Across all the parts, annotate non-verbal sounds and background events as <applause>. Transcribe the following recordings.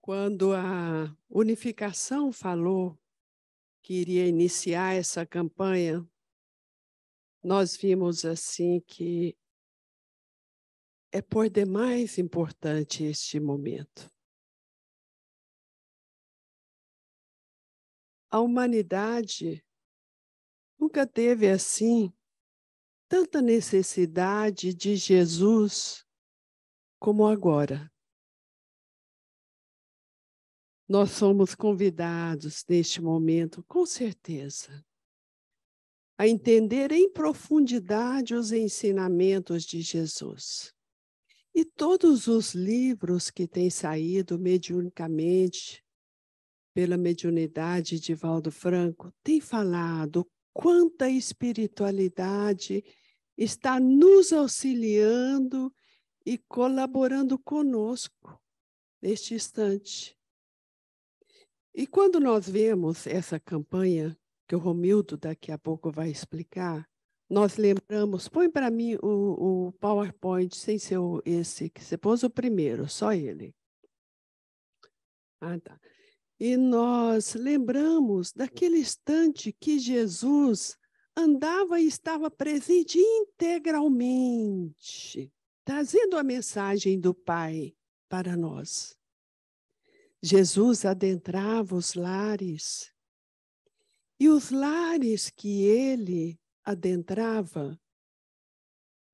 quando a unificação falou que iria iniciar essa campanha, nós vimos assim que é por demais importante este momento. A humanidade nunca teve assim tanta necessidade de Jesus como agora nós somos convidados neste momento, com certeza, a entender em profundidade os ensinamentos de Jesus. E todos os livros que têm saído mediunicamente pela mediunidade de Valdo Franco têm falado quanta espiritualidade está nos auxiliando e colaborando conosco neste instante. E quando nós vemos essa campanha, que o Romildo daqui a pouco vai explicar, nós lembramos, põe para mim o, o, PowerPoint sem ser esse, que você pôs o primeiro, só ele. Ah, tá. E nós lembramos daquele instante que Jesus andava e estava presente integralmente, trazendo a mensagem do Pai para nós. Jesus adentrava os lares e os lares que ele adentrava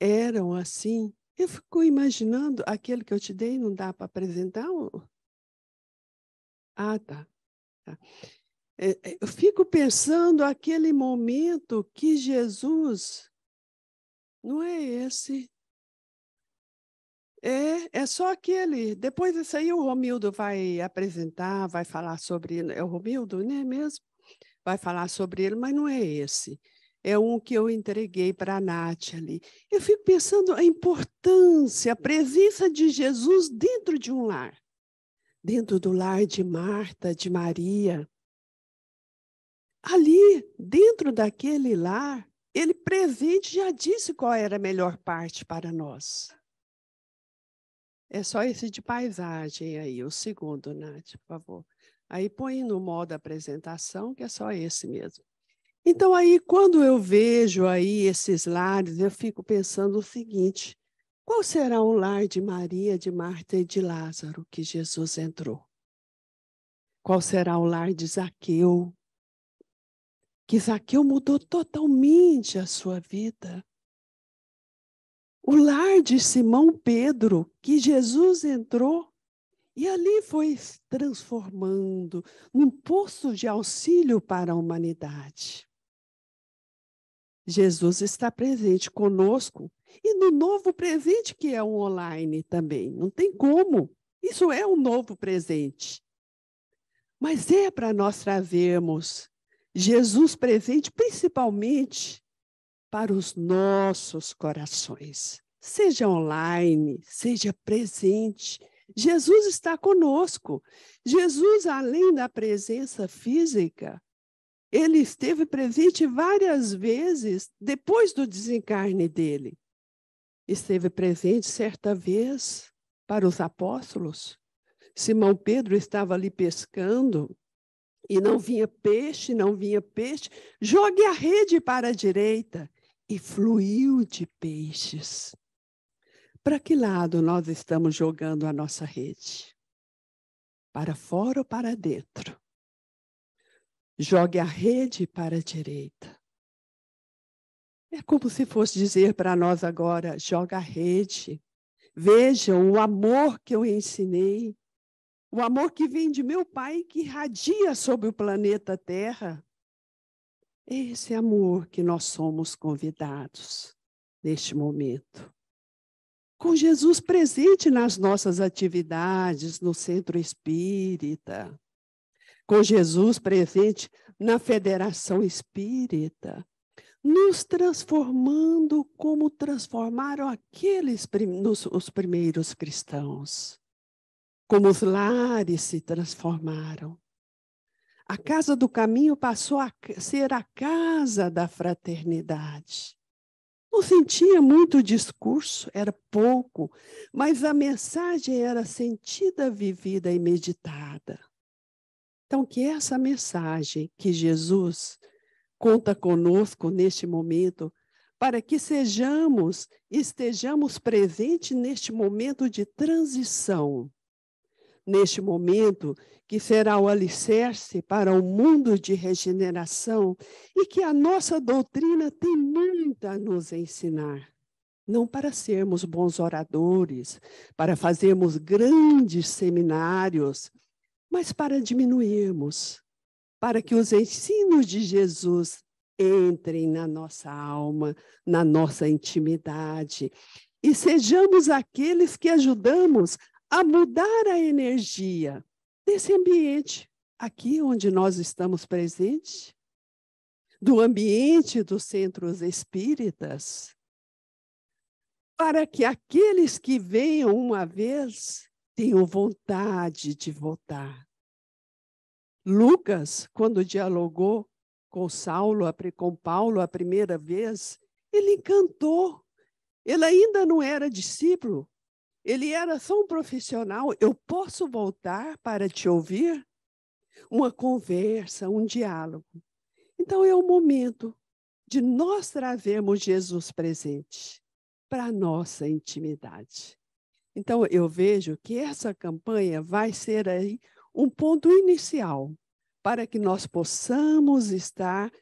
eram assim. Eu fico imaginando aquele que eu te dei, não dá para apresentar? Ah, tá. tá. É, é, eu fico pensando aquele momento que Jesus não é esse é só aquele. Depois disso aí, o Romildo vai apresentar, vai falar sobre. É o Romildo, né mesmo? Vai falar sobre ele, mas não é esse. É um que eu entreguei para a Nath ali. Eu fico pensando a importância, a presença de Jesus dentro de um lar, dentro do lar de Marta, de Maria. Ali, dentro daquele lar, ele presente já disse qual era a melhor parte para nós. É só esse de paisagem aí, o segundo, Nath, por favor. Aí põe no modo apresentação, que é só esse mesmo. Então, aí, quando eu vejo aí esses lares, eu fico pensando o seguinte: qual será o lar de Maria, de Marta e de Lázaro que Jesus entrou? Qual será o lar de Zaqueu? Que Zaqueu mudou totalmente a sua vida o lar de Simão Pedro, que Jesus entrou e ali foi transformando num posto de auxílio para a humanidade. Jesus está presente conosco e no novo presente que é o online também. Não tem como. Isso é um novo presente. Mas é para nós trazermos Jesus presente, principalmente para os nossos corações. Seja online, seja presente. Jesus está conosco. Jesus, além da presença física, ele esteve presente várias vezes depois do desencarne dele. Esteve presente certa vez para os apóstolos. Simão Pedro estava ali pescando e não vinha peixe, não vinha peixe. Jogue a rede para a direita e fluiu de peixes. Para que lado nós estamos jogando a nossa rede? Para fora ou para dentro? Jogue a rede para a direita. É como se fosse dizer para nós agora: joga a rede. Vejam o amor que eu ensinei, o amor que vem de meu Pai que irradia sobre o planeta Terra esse amor que nós somos convidados neste momento. Com Jesus presente nas nossas atividades no centro espírita, com Jesus presente na Federação Espírita, nos transformando como transformaram aqueles nos, os primeiros cristãos, como os lares se transformaram, a casa do caminho passou a ser a casa da fraternidade. Não sentia muito discurso, era pouco, mas a mensagem era sentida, vivida e meditada. Então, que essa mensagem que Jesus conta conosco neste momento, para que sejamos, estejamos presentes neste momento de transição neste momento, que será o alicerce para o um mundo de regeneração e que a nossa doutrina tem muito a nos ensinar. Não para sermos bons oradores, para fazermos grandes seminários, mas para diminuirmos, para que os ensinos de Jesus entrem na nossa alma, na nossa intimidade, e sejamos aqueles que ajudamos a mudar a energia desse ambiente aqui onde nós estamos presentes, do ambiente dos centros espíritas, para que aqueles que venham uma vez tenham vontade de voltar. Lucas, quando dialogou com Saulo, com Paulo a primeira vez, ele encantou. Ele ainda não era discípulo, ele era só um profissional. Eu posso voltar para te ouvir? Uma conversa, um diálogo. Então é o momento de nós trazermos Jesus presente para a nossa intimidade. Então eu vejo que essa campanha vai ser aí um ponto inicial para que nós possamos estar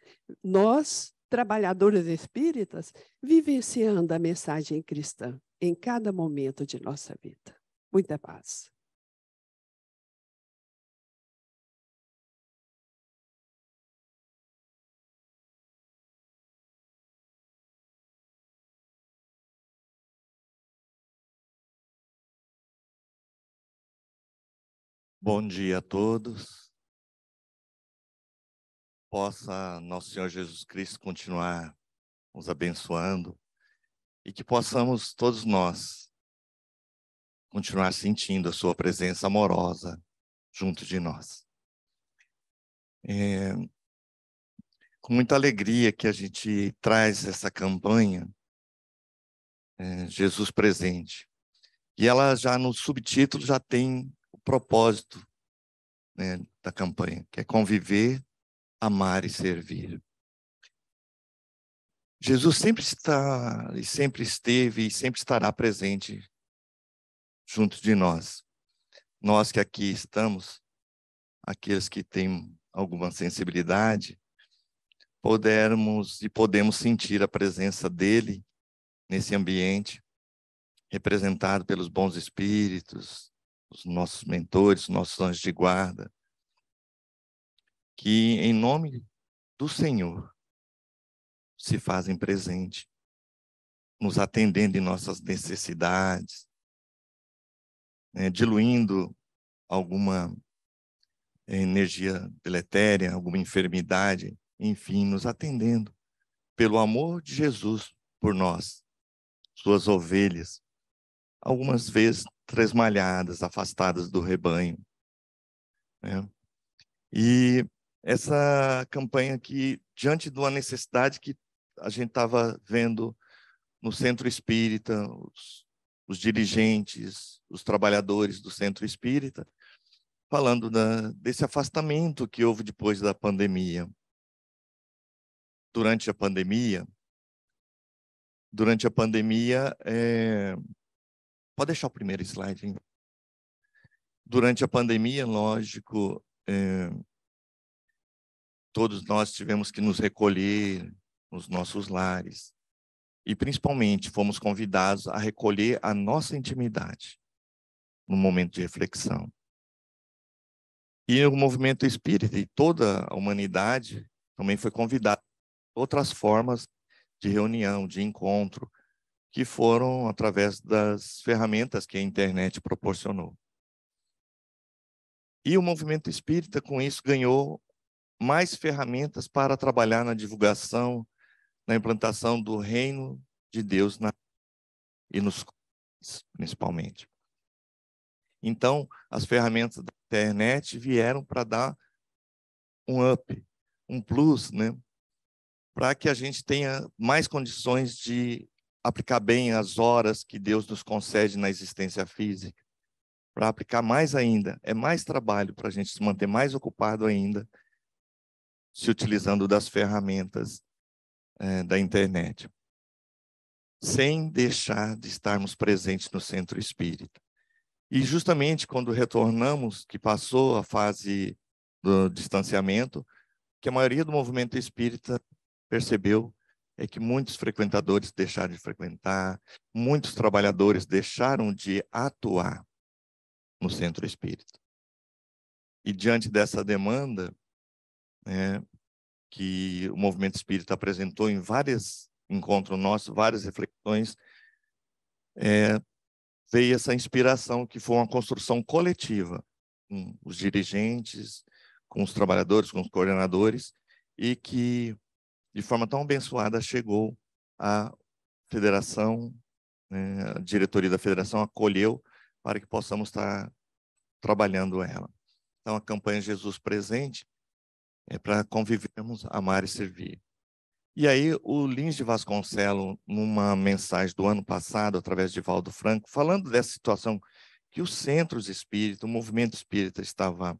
nós trabalhadores espíritas vivenciando a mensagem cristã em cada momento de nossa vida. Muita paz. Bom dia a todos. Possa nosso Senhor Jesus Cristo continuar nos abençoando e que possamos todos nós continuar sentindo a sua presença amorosa junto de nós. É, com muita alegria que a gente traz essa campanha é, Jesus Presente. E ela já no subtítulo já tem o propósito né, da campanha, que é conviver, amar e servir. Jesus sempre está e sempre esteve e sempre estará presente junto de nós. Nós que aqui estamos, aqueles que têm alguma sensibilidade, podemos e podemos sentir a presença dele nesse ambiente, representado pelos bons espíritos, os nossos mentores, nossos anjos de guarda, que em nome do Senhor se fazem presente, nos atendendo em nossas necessidades, né, diluindo alguma eh, energia deletéria, alguma enfermidade, enfim, nos atendendo pelo amor de Jesus por nós, suas ovelhas, algumas vezes tresmalhadas, afastadas do rebanho. Né? E essa campanha que, diante de uma necessidade que a gente estava vendo no centro espírita, os, os, dirigentes, os trabalhadores do centro espírita, falando da, desse afastamento que houve depois da pandemia. Durante a pandemia, durante a pandemia, é... pode deixar o primeiro slide. Hein? Durante a pandemia, lógico, é... todos nós tivemos que nos recolher, nos nossos lares. E principalmente fomos convidados a recolher a nossa intimidade no momento de reflexão. E o movimento espírita e toda a humanidade também foi convidada outras formas de reunião, de encontro, que foram através das ferramentas que a internet proporcionou. E o movimento espírita, com isso, ganhou mais ferramentas para trabalhar na divulgação na implantação do reino de Deus na, e nos principalmente. Então, as ferramentas da internet vieram para dar um up, um plus, né? para que a gente tenha mais condições de aplicar bem as horas que Deus nos concede na existência física, para aplicar mais ainda. É mais trabalho para a gente se manter mais ocupado ainda, se utilizando das ferramentas é, da internet, sem deixar de estarmos presentes no centro espírita. E justamente quando retornamos, que passou a fase do distanciamento, que a maioria do movimento espírita percebeu é que muitos frequentadores deixaram de frequentar, muitos trabalhadores deixaram de atuar no centro espírita. E diante dessa demanda, né, que o movimento espírita apresentou em vários encontros nossos, várias reflexões, é, veio essa inspiração que foi uma construção coletiva com os dirigentes, com os trabalhadores, com os coordenadores, e que, de forma tão abençoada, chegou à federação, né, a diretoria da federação acolheu para que possamos estar trabalhando ela. Então, a campanha Jesus Presente é para convivermos, amar e servir. E aí o Lins de Vasconcelos, numa mensagem do ano passado, através de Valdo Franco, falando dessa situação que os centros espíritas, o movimento espírita estava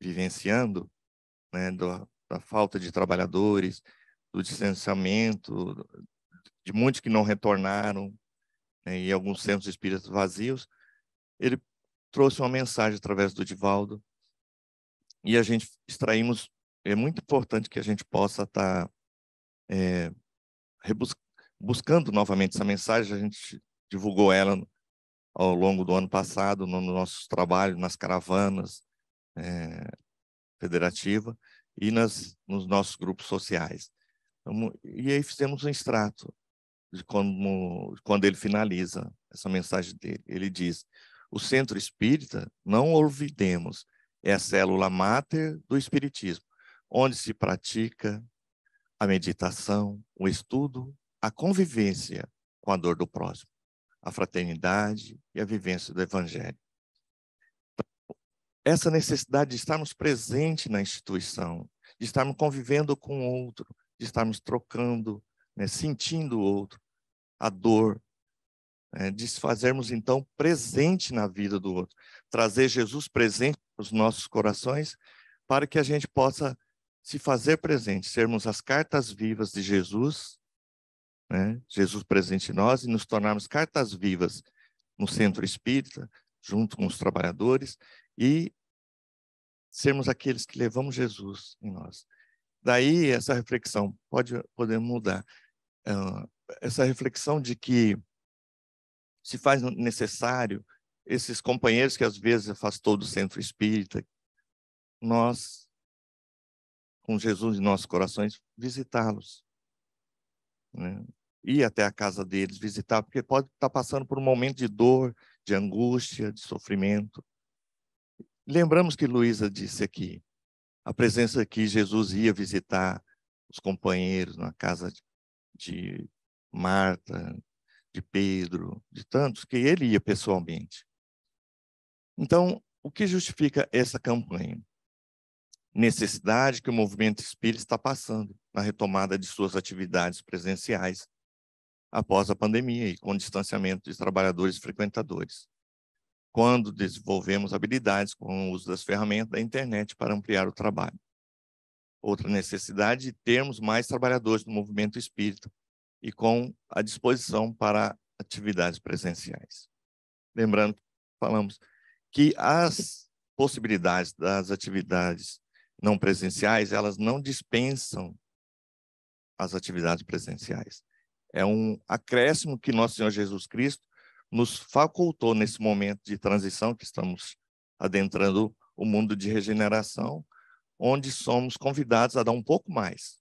vivenciando, né, da, da falta de trabalhadores, do distanciamento, de muitos que não retornaram, né, e alguns centros espíritas vazios, ele trouxe uma mensagem através do Divaldo, e a gente extraímos é muito importante que a gente possa tá, é, estar buscando novamente essa mensagem. A gente divulgou ela ao longo do ano passado no nosso trabalho, nas caravanas é, federativa e nas, nos nossos grupos sociais. E aí fizemos um extrato de como, quando ele finaliza essa mensagem dele. Ele diz: O centro espírita não olvidemos, é a célula máter do espiritismo onde se pratica a meditação, o estudo, a convivência com a dor do próximo, a fraternidade e a vivência do evangelho. Então, essa necessidade de estarmos presentes na instituição, de estarmos convivendo com o outro, de estarmos trocando, né, sentindo o outro, a dor, né, de fazermos então presente na vida do outro, trazer Jesus presente nos nossos corações, para que a gente possa se fazer presente, sermos as cartas vivas de Jesus, né? Jesus presente em nós, e nos tornarmos cartas vivas no centro espírita, junto com os trabalhadores, e sermos aqueles que levamos Jesus em nós. Daí essa reflexão pode poder mudar. Ah, essa reflexão de que se faz necessário esses companheiros que às vezes afastou do centro espírita, nós com Jesus em nossos corações, visitá-los. Né? Ir até a casa deles, visitar, porque pode estar passando por um momento de dor, de angústia, de sofrimento. Lembramos que Luísa disse aqui, a presença que Jesus ia visitar os companheiros na casa de Marta, de Pedro, de tantos, que ele ia pessoalmente. Então, o que justifica essa campanha? necessidade que o movimento espírita está passando na retomada de suas atividades presenciais após a pandemia e com distanciamento de trabalhadores e frequentadores. Quando desenvolvemos habilidades com o uso das ferramentas da internet para ampliar o trabalho. Outra necessidade de termos mais trabalhadores do movimento espírita e com a disposição para atividades presenciais. Lembrando, falamos que as possibilidades das atividades não presenciais, elas não dispensam as atividades presenciais. É um acréscimo que nosso Senhor Jesus Cristo nos facultou nesse momento de transição que estamos adentrando o mundo de regeneração, onde somos convidados a dar um pouco mais,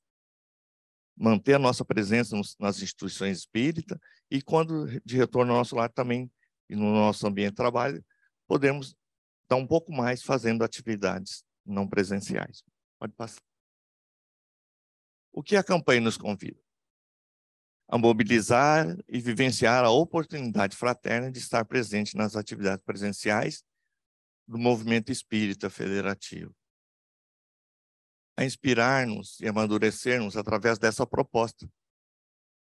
manter a nossa presença nas instituições espíritas e, quando de retorno ao nosso lar também e no nosso ambiente de trabalho, podemos dar um pouco mais fazendo atividades não presenciais. Pode passar. O que a campanha nos convida? A mobilizar e vivenciar a oportunidade fraterna de estar presente nas atividades presenciais do movimento espírita federativo. A inspirar-nos e amadurecermos através dessa proposta,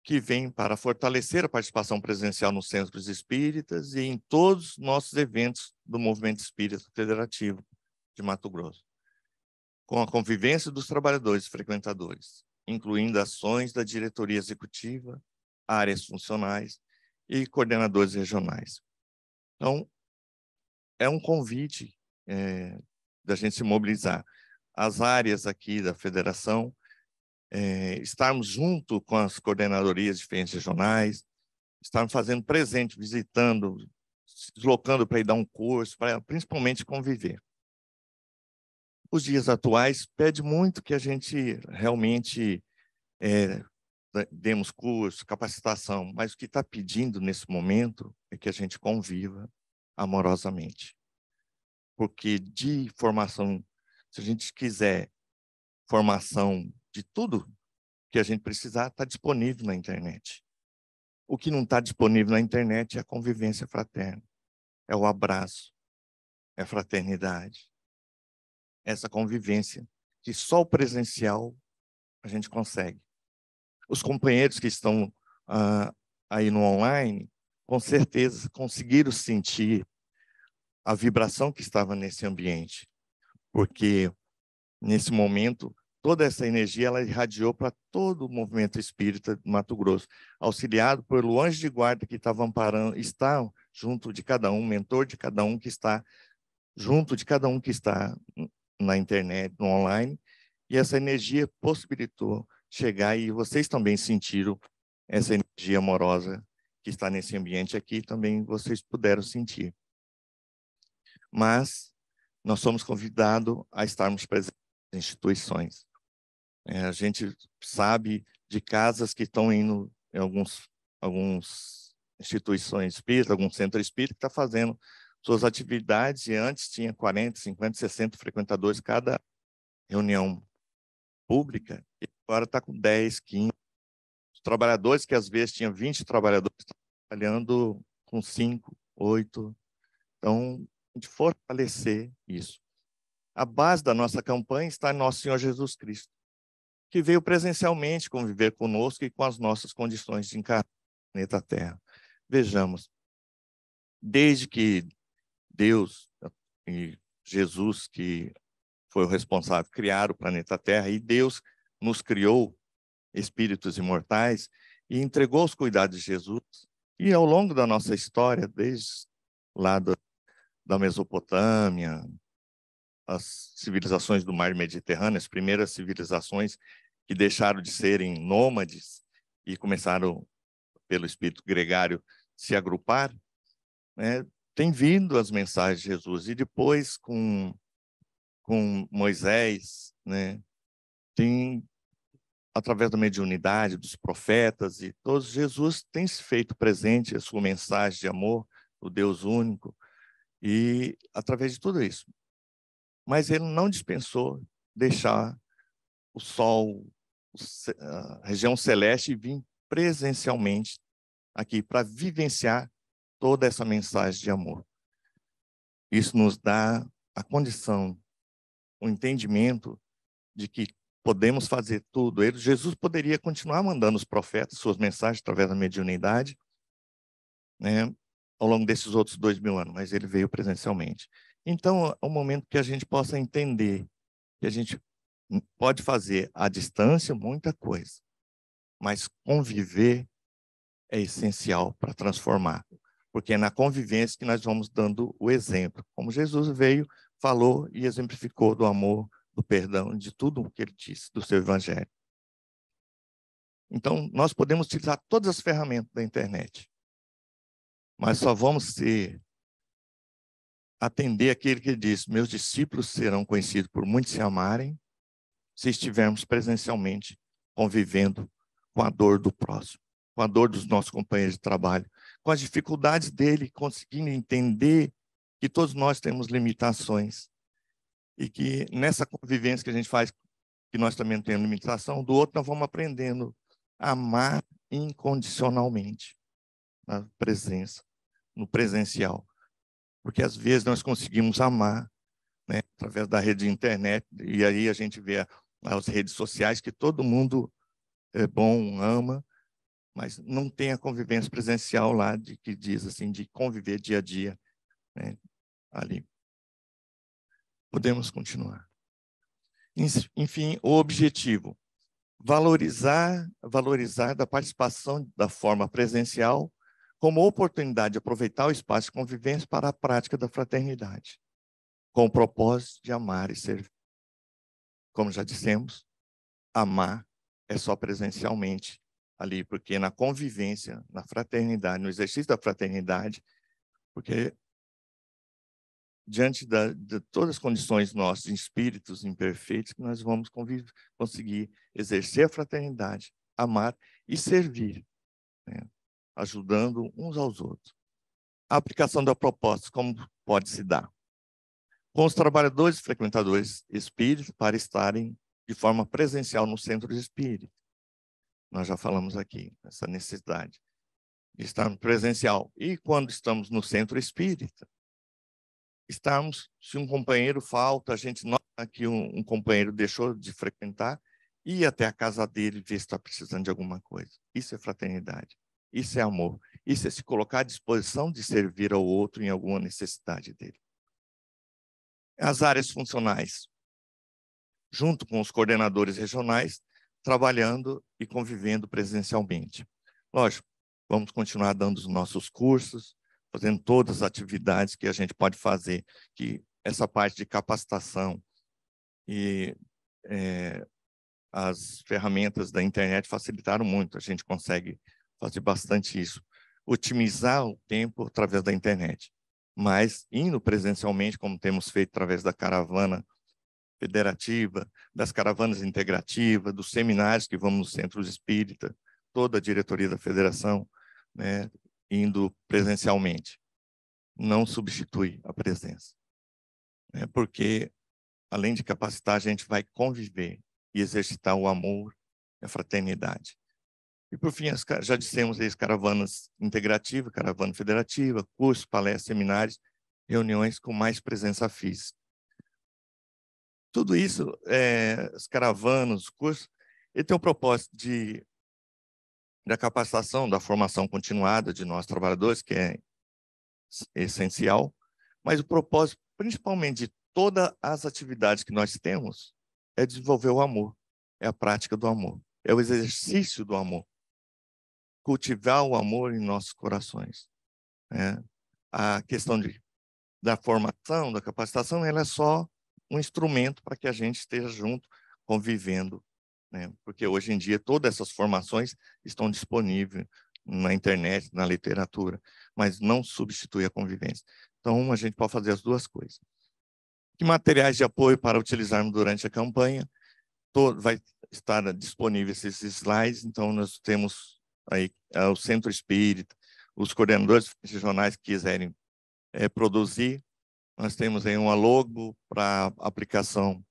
que vem para fortalecer a participação presencial nos centros espíritas e em todos os nossos eventos do Movimento Espírita Federativo de Mato Grosso com a convivência dos trabalhadores frequentadores, incluindo ações da diretoria executiva, áreas funcionais e coordenadores regionais. Então, é um convite é, da gente se mobilizar. As áreas aqui da federação, é, estarmos junto com as coordenadorias de diferentes regionais, estarmos fazendo presente, visitando, se deslocando para ir dar um curso, para principalmente conviver os dias atuais pede muito que a gente realmente é, né, demos curso, capacitação, mas o que está pedindo nesse momento é que a gente conviva amorosamente. Porque de formação, se a gente quiser formação de tudo que a gente precisar, está disponível na internet. O que não está disponível na internet é a convivência fraterna, é o abraço, é a fraternidade, essa convivência que só o presencial a gente consegue. Os companheiros que estão uh, aí no online, com certeza conseguiram sentir a vibração que estava nesse ambiente, porque nesse momento toda essa energia ela irradiou para todo o movimento espírita do Mato Grosso, auxiliado pelo anjo de guarda que estava amparando, está junto de cada um, mentor de cada um que está junto de cada um que está na internet, no online, e essa energia possibilitou chegar e vocês também sentiram essa energia amorosa que está nesse ambiente aqui, também vocês puderam sentir. Mas nós somos convidados a estarmos presentes em instituições. É, a gente sabe de casas que estão indo em alguns alguns instituições espíritas, algum centro espírita que está fazendo suas atividades e antes tinha 40, 50, 60 frequentadores cada reunião pública e agora está com 10, 15. Os trabalhadores que às vezes tinha 20 trabalhadores tá trabalhando com 5, 8. Então, a gente fortalecer isso. A base da nossa campanha está em nosso Senhor Jesus Cristo, que veio presencialmente conviver conosco e com as nossas condições de encarnar o planeta Terra. Vejamos, desde que Deus e Jesus, que foi o responsável por criar o planeta Terra, e Deus nos criou espíritos imortais e entregou os cuidados de Jesus. E ao longo da nossa história, desde lá do, da Mesopotâmia, as civilizações do mar Mediterrâneo, as primeiras civilizações que deixaram de serem nômades e começaram, pelo espírito gregário, se agrupar, né? tem vindo as mensagens de Jesus e depois com com Moisés, né? Tem através da mediunidade dos profetas e todos Jesus tem se feito presente a sua mensagem de amor do Deus único e através de tudo isso. Mas ele não dispensou deixar o sol, a região celeste e vir presencialmente aqui para vivenciar toda essa mensagem de amor. Isso nos dá a condição, o entendimento de que podemos fazer tudo. Ele, Jesus poderia continuar mandando os profetas suas mensagens através da mediunidade, né, ao longo desses outros dois mil anos, mas ele veio presencialmente. Então, é um momento que a gente possa entender que a gente pode fazer à distância muita coisa, mas conviver é essencial para transformar porque é na convivência que nós vamos dando o exemplo. Como Jesus veio, falou e exemplificou do amor, do perdão, de tudo o que ele disse do seu evangelho. Então, nós podemos utilizar todas as ferramentas da internet, mas só vamos ser atender aquele que diz: Meus discípulos serão conhecidos por muitos se amarem, se estivermos presencialmente convivendo com a dor do próximo, com a dor dos nossos companheiros de trabalho, com as dificuldades dele, conseguindo entender que todos nós temos limitações e que nessa convivência que a gente faz, que nós também temos limitação, do outro nós vamos aprendendo a amar incondicionalmente na presença, no presencial. Porque às vezes nós conseguimos amar né, através da rede de internet, e aí a gente vê as redes sociais que todo mundo é bom, ama, mas não tem a convivência presencial lá de que diz assim de conviver dia a dia né, ali. Podemos continuar. Enfim, o objetivo valorizar valorizar da participação da forma presencial como oportunidade de aproveitar o espaço de convivência para a prática da fraternidade, com o propósito de amar e servir. Como já dissemos, amar é só presencialmente ali, porque na convivência, na fraternidade, no exercício da fraternidade, porque diante da, de todas as condições nossas, espíritos imperfeitos, que nós vamos conviver, conseguir exercer a fraternidade, amar e servir, né? ajudando uns aos outros. A aplicação da proposta, como pode se dar? Com os trabalhadores frequentadores espíritos para estarem de forma presencial no centro espírita, nós já falamos aqui, essa necessidade de estar presencial. E quando estamos no centro espírita, estamos, se um companheiro falta, a gente nota que um, um companheiro deixou de frequentar, ir até a casa dele ver se está precisando de alguma coisa. Isso é fraternidade, isso é amor, isso é se colocar à disposição de servir ao outro em alguma necessidade dele. As áreas funcionais, junto com os coordenadores regionais, trabalhando e convivendo presencialmente. Lógico, vamos continuar dando os nossos cursos, fazendo todas as atividades que a gente pode fazer, que essa parte de capacitação e é, as ferramentas da internet facilitaram muito, a gente consegue fazer bastante isso. Otimizar o tempo através da internet, mas indo presencialmente, como temos feito através da caravana federativa, das caravanas integrativas, dos seminários que vamos nos centros espírita, toda a diretoria da federação né, indo presencialmente. Não substitui a presença. Né, porque, além de capacitar, a gente vai conviver e exercitar o amor e a fraternidade. E, por fim, as, já dissemos as caravanas integrativas, caravana federativa, cursos, palestras, seminários, reuniões com mais presença física. Tudo isso, é, as caravanas, os cursos, ele tem o propósito de da capacitação, da formação continuada de nós trabalhadores, que é essencial, mas o propósito principalmente de todas as atividades que nós temos é desenvolver o amor, é a prática do amor, é o exercício do amor, cultivar o amor em nossos corações. Né? A questão de, da formação, da capacitação, ela é só um instrumento para que a gente esteja junto, convivendo, né? porque hoje em dia todas essas formações estão disponíveis na internet, na literatura, mas não substitui a convivência. Então, a gente pode fazer as duas coisas. Que materiais de apoio para utilizarmos durante a campanha? Todo, vai estar disponível esses slides, então nós temos aí é, o Centro Espírita, os coordenadores regionais que quiserem é, produzir, nós temos aí uma logo para aplicação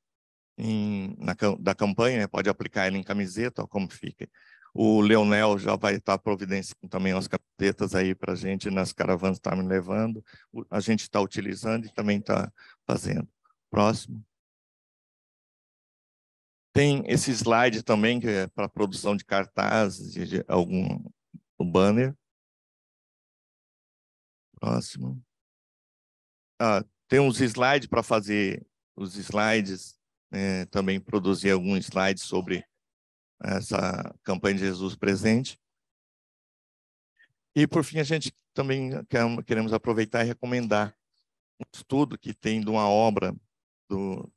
em, na, da campanha, né? pode aplicar ela em camiseta, ou como fica. O Leonel já vai estar providenciando também as camisetas aí para a gente, nas caravanas está me levando, a gente está utilizando e também está fazendo. Próximo. Tem esse slide também, que é para produção de cartazes, de algum banner. Próximo. Ah, tem uns slides para fazer os slides, né? também produzir alguns slides sobre essa campanha de Jesus presente. E, por fim, a gente também queremos aproveitar e recomendar um estudo que tem de uma obra do,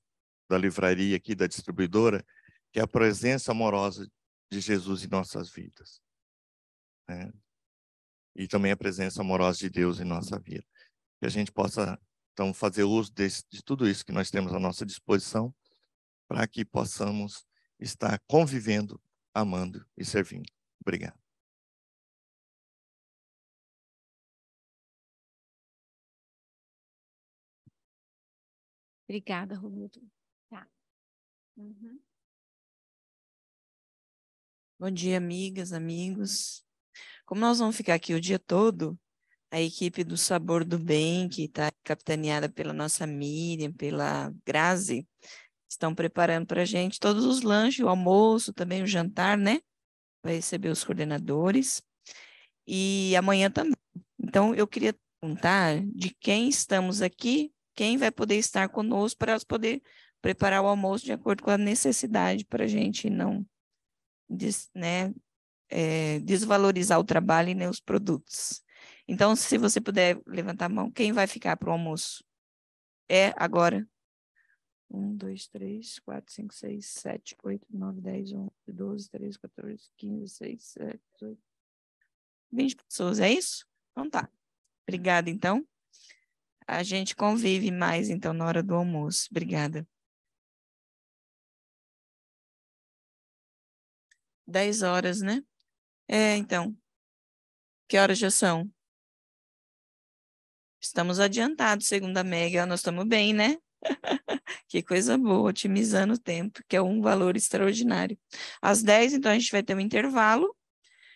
da livraria aqui, da distribuidora, que é a presença amorosa de Jesus em nossas vidas. Né? E também a presença amorosa de Deus em nossa vida. Que a gente possa então, fazer uso desse, de tudo isso que nós temos à nossa disposição para que possamos estar convivendo, amando e servindo. Obrigado. Obrigada, Romildo. Tá. Uhum. Bom dia, amigas, amigos. Como nós vamos ficar aqui o dia todo, a equipe do Sabor do Bem, que está capitaneada pela nossa Miriam, pela Grazi, estão preparando para a gente todos os lanches, o almoço, também o jantar, né? Vai receber os coordenadores. E amanhã também. Então, eu queria perguntar de quem estamos aqui, quem vai poder estar conosco para poder preparar o almoço de acordo com a necessidade para a gente não des, né, é, desvalorizar o trabalho e nem né, os produtos. Então, se você puder levantar a mão, quem vai ficar para o almoço? É agora. 1, 2, 3, 4, 5, 6, 7, 8, 9, 10, 11, 12, 13, 14, 15, 16, 17, 18, 20 pessoas, é isso? Então tá. Obrigada, então. A gente convive mais, então, na hora do almoço. Obrigada. 10 horas, né? É, então. Que horas já são? Estamos adiantados, segundo a Mega, nós estamos bem, né? <laughs> que coisa boa, otimizando o tempo, que é um valor extraordinário. Às 10, então, a gente vai ter um intervalo,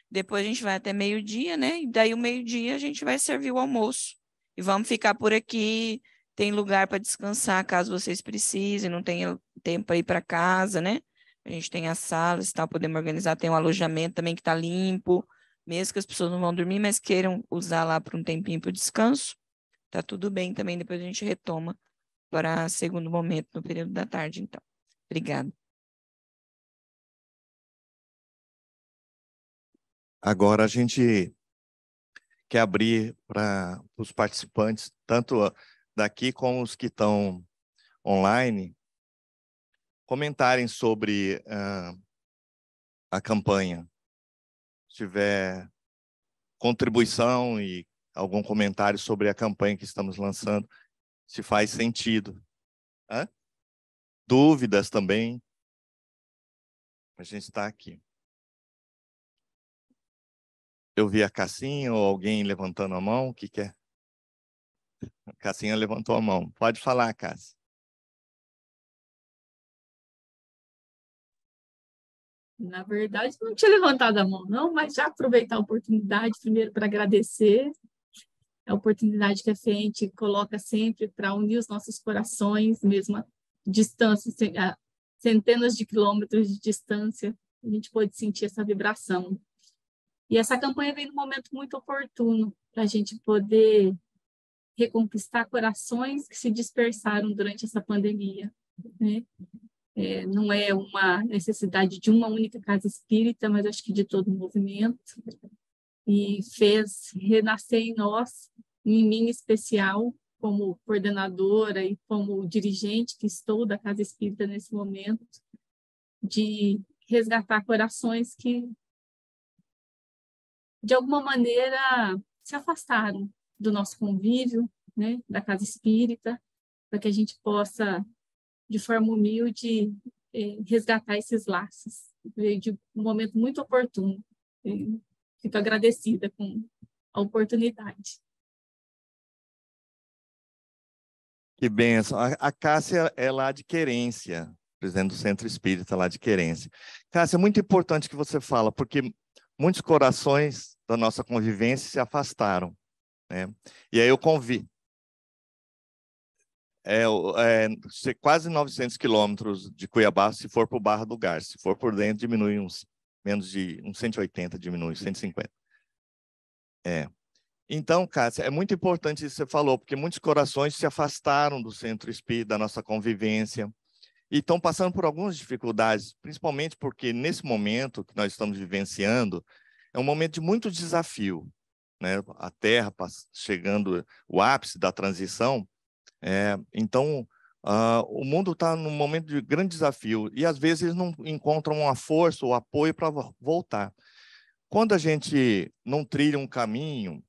depois a gente vai até meio-dia, né? E daí, o meio-dia, a gente vai servir o almoço. E vamos ficar por aqui, tem lugar para descansar caso vocês precisem, não tenha tempo aí para casa, né? A gente tem as salas e tal, podemos organizar, tem um alojamento também que está limpo, mesmo que as pessoas não vão dormir, mas queiram usar lá por um tempinho para o descanso. Tá tudo bem também, depois a gente retoma para segundo momento, no período da tarde, então. Obrigada. Agora a gente quer abrir para os participantes, tanto daqui como os que estão online, comentarem sobre uh, a campanha. Se tiver contribuição e algum comentário sobre a campanha que estamos lançando, se faz sentido. Hã? Dúvidas também. A gente está aqui. Eu vi a Cassinha ou alguém levantando a mão, o que, que é? A Cassinha levantou a mão. Pode falar, Cassi. Na verdade, não tinha levantado a mão, não, mas já aproveitar a oportunidade primeiro para agradecer a oportunidade que a frente coloca sempre para unir os nossos corações, mesmo a distância, a centenas de quilômetros de distância, a gente pode sentir essa vibração. E essa campanha vem num momento muito oportuno para a gente poder reconquistar corações que se dispersaram durante essa pandemia. Né? É, não é uma necessidade de uma única casa espírita, mas acho que de todo o movimento e fez renascer em nós, em mim em especial, como coordenadora e como dirigente que estou da Casa Espírita nesse momento, de resgatar corações que, de alguma maneira, se afastaram do nosso convívio, né, da Casa Espírita, para que a gente possa, de forma humilde, eh, resgatar esses laços. Veio de um momento muito oportuno. Eh, Fico agradecida com a oportunidade. Que benção. A, Cássia é lá de Querência, presidente do Centro Espírita lá de Querência. Cássia, é muito importante que você fala, porque muitos corações da nossa convivência se afastaram. Né? E aí eu convido. É, é, quase 900 quilômetros de Cuiabá, se for para o Barra do Gás, Se for por dentro, diminui uns menos de uns 180 diminui, 150. É. Então, Cássia, é muito importante isso que você falou, porque muitos corações se afastaram do centro espírita, da nossa convivência, e estão passando por algumas dificuldades, principalmente porque nesse momento que nós estamos vivenciando, é um momento de muito desafio. Né? A Terra chegando o ápice da transição. É, então, Uh, o mundo está num momento de grande desafio e às vezes não encontram a força ou apoio para voltar. Quando a gente não trilha um caminho,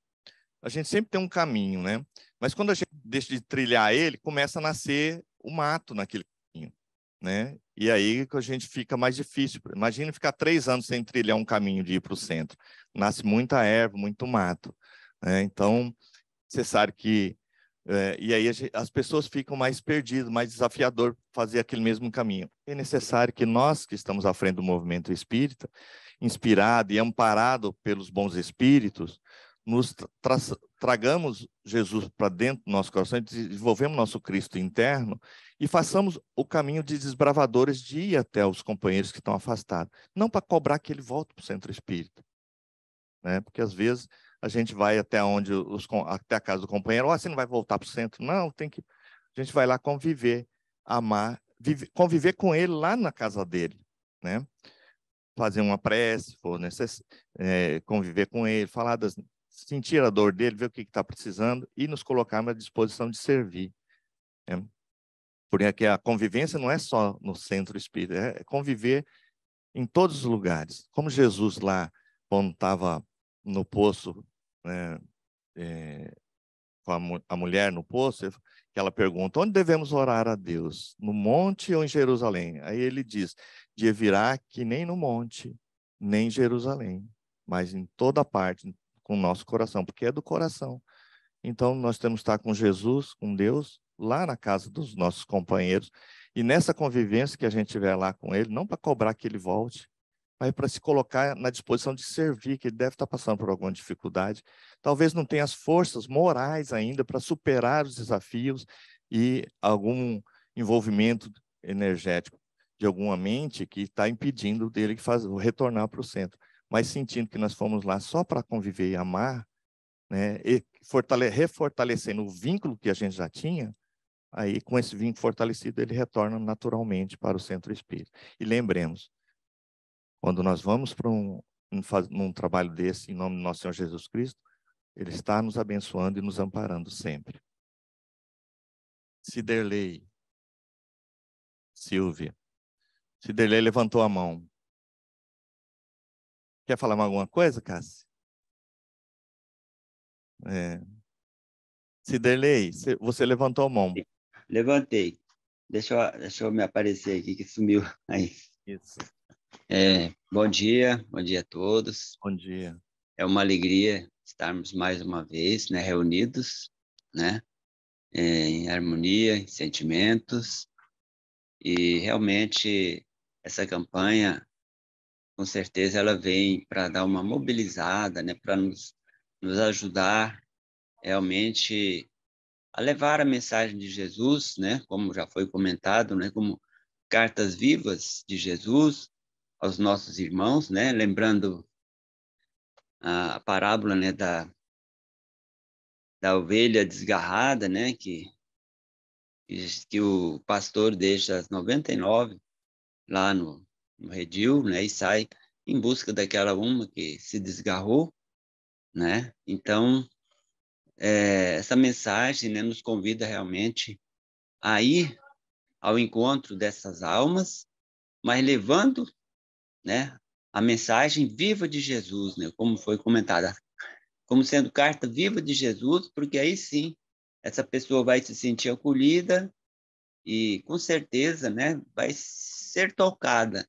a gente sempre tem um caminho, né? Mas quando a gente deixa de trilhar ele, começa a nascer o mato naquele caminho, né? E aí que a gente fica mais difícil. Imagina ficar três anos sem trilhar um caminho de ir para o centro. Nasce muita erva, muito mato. Né? Então, você sabe que é, e aí as pessoas ficam mais perdidas, mais desafiador fazer aquele mesmo caminho. É necessário que nós, que estamos à frente do movimento espírita, inspirado e amparado pelos bons espíritos, nos tra tragamos Jesus para dentro do nosso coração, desenvolvemos nosso Cristo interno e façamos o caminho de desbravadores de ir até os companheiros que estão afastados. Não para cobrar que ele volte para o centro espírita, né? porque às vezes a gente vai até onde os, até a casa do companheiro, oh, você não vai voltar para o centro, não, tem que. A gente vai lá conviver, amar, vive, conviver com ele lá na casa dele, né? Fazer uma prece, se for necess... É, conviver com ele, falar das, sentir a dor dele, ver o que está precisando e nos colocar à disposição de servir. Né? Porque a convivência não é só no centro espírita, é conviver em todos os lugares. Como Jesus lá, quando estava no poço né, é, com a, a, mulher no poço, que ela pergunta: onde devemos orar a Deus? No monte ou em Jerusalém? Aí ele diz: de virá que nem no monte, nem em Jerusalém, mas em toda parte, com o nosso coração, porque é do coração. Então nós temos que estar com Jesus, com Deus, lá na casa dos nossos companheiros. E nessa convivência que a gente tiver lá com ele, não para cobrar que ele volte, mas para se colocar na disposição de servir, que ele deve estar tá passando por alguma dificuldade. Talvez não tenha as forças morais ainda para superar os desafios e algum envolvimento energético de alguma mente que está impedindo dele retornar para o centro. Mas sentindo que nós fomos lá só para conviver e amar, né, e fortale refortalecendo o vínculo que a gente já tinha, aí com esse vínculo fortalecido ele retorna naturalmente para o centro espírita. E lembremos, quando nós vamos para um, um, um trabalho desse, em nome do nosso Senhor Jesus Cristo, Ele está nos abençoando e nos amparando sempre. Ciderley, Silvia, Ciderley levantou a mão. Quer falar alguma coisa, Cassi? É. você levantou a mão. Levantei. Deixa eu, deixa eu me aparecer aqui que sumiu aí. Isso. É, bom dia, bom dia a todos. Bom dia. É uma alegria estarmos mais uma vez né, reunidos, né, é, em harmonia, em sentimentos. E realmente essa campanha, com certeza, ela vem para dar uma mobilizada, né, para nos, nos ajudar realmente a levar a mensagem de Jesus, né, como já foi comentado, né, como cartas vivas de Jesus, aos nossos irmãos, né? Lembrando a parábola, né, da da ovelha desgarrada, né, que que o pastor deixa as 99 lá no, no redil, né, e sai em busca daquela uma que se desgarrou, né? Então, é, essa mensagem né, nos convida realmente a ir ao encontro dessas almas, mas levando né? A mensagem viva de Jesus, né? Como foi comentada, como sendo carta viva de Jesus, porque aí sim essa pessoa vai se sentir acolhida e com certeza, né, vai ser tocada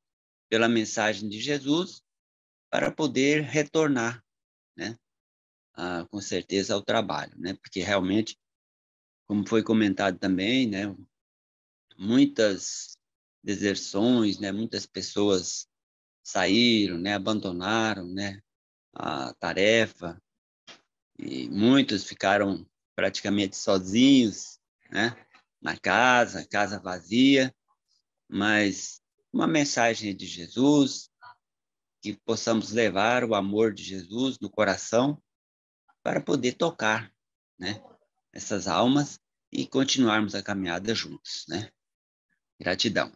pela mensagem de Jesus para poder retornar, né, com certeza ao trabalho, né, porque realmente, como foi comentado também, né, muitas deserções, né, muitas pessoas saíram, né, abandonaram, né, a tarefa e muitos ficaram praticamente sozinhos, né, na casa, casa vazia, mas uma mensagem de Jesus que possamos levar o amor de Jesus no coração para poder tocar, né, essas almas e continuarmos a caminhada juntos, né? Gratidão.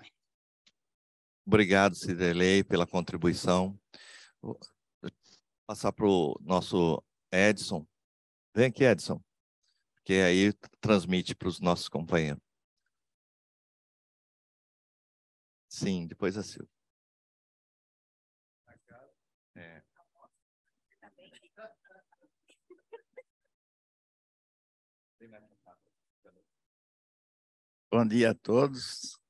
Obrigado, Cidelei, pela contribuição. Vou passar para o nosso Edson. Vem aqui, Edson, que aí transmite para os nossos companheiros. Sim, depois a Silvia. É. Bom dia a todos.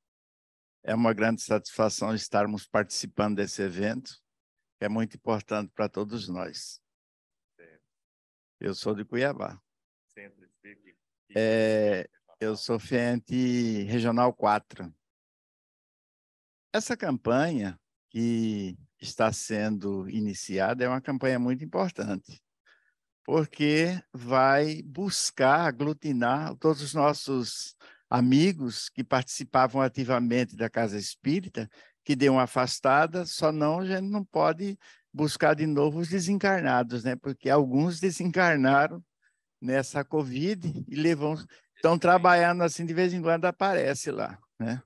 É uma grande satisfação estarmos participando desse evento, que é muito importante para todos nós. Eu sou de Cuiabá. É, eu sou FENTE Regional 4. Essa campanha que está sendo iniciada é uma campanha muito importante, porque vai buscar aglutinar todos os nossos amigos que participavam ativamente da casa espírita, que deu uma afastada, só não a gente não pode buscar de novo os desencarnados, né? Porque alguns desencarnaram nessa Covid e levam, estão trabalhando assim, de vez em quando aparece lá, né?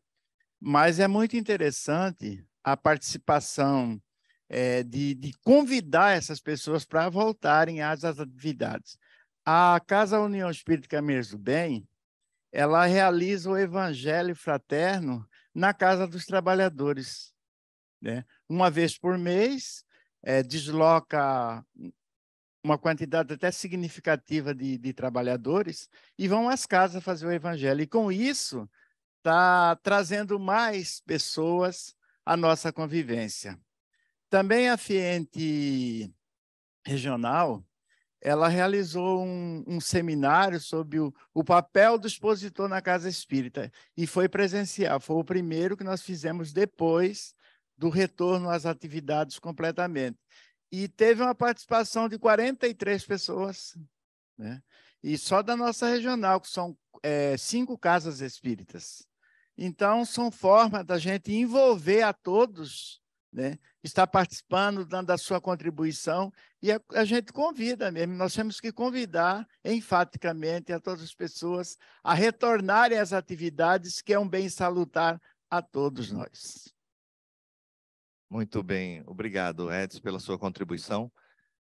Mas é muito interessante a participação é, de, de convidar essas pessoas para voltarem às atividades. A Casa União Espírita Caminhos do Bem, ela realiza o evangelho fraterno na Casa dos Trabalhadores. Né? Uma vez por mês, é, desloca uma quantidade até significativa de, de, trabalhadores e vão às casas fazer o evangelho. E com isso, está trazendo mais pessoas à nossa convivência. Também a Fiente Regional ela realizou um, um seminário sobre o, o, papel do expositor na Casa Espírita e foi presencial. Foi o primeiro que nós fizemos depois do retorno às atividades completamente. E teve uma participação de 43 pessoas, né? e só da nossa regional, que são é, cinco casas espíritas. Então, são formas da gente envolver a todos né? está participando, dando a sua contribuição, e a, a, gente convida mesmo, nós temos que convidar enfaticamente a todas as pessoas a retornarem às atividades, que é um bem salutar a todos nós. Muito bem, obrigado, Edson, pela sua contribuição.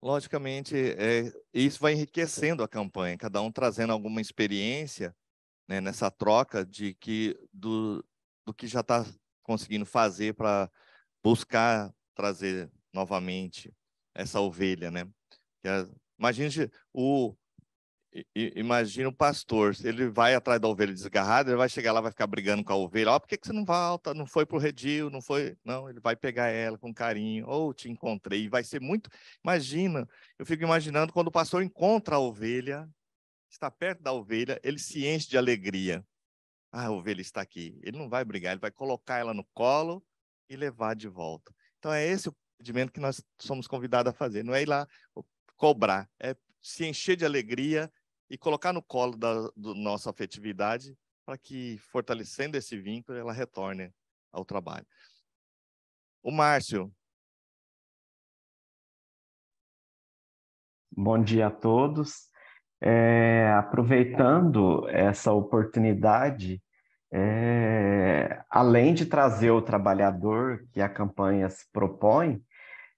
Logicamente, é, isso vai enriquecendo a campanha, cada um trazendo alguma experiência né, nessa troca de que do, do que já está conseguindo fazer para buscar trazer novamente essa ovelha, né? É, imagine o imagina o pastor, ele vai atrás da ovelha desgarrada, ele vai chegar lá, vai ficar brigando com a ovelha, ó, oh, por que, que você não volta, não foi pro redil, não foi, não, ele vai pegar ela com carinho, ou oh, te encontrei, vai ser muito, imagina, eu fico imaginando quando o pastor encontra a ovelha, está perto da ovelha, ele se enche de alegria, ah, a ovelha está aqui, ele não vai brigar, ele vai colocar ela no colo e levar de volta. Então, é esse o pedimento que nós somos convidados a fazer. Não é ir lá cobrar, é se encher de alegria e colocar no colo da nossa afetividade para que, fortalecendo esse vínculo, ela retorne ao trabalho. O Márcio. Bom dia a todos. É, aproveitando essa oportunidade, é, além de trazer o trabalhador que a campanha se propõe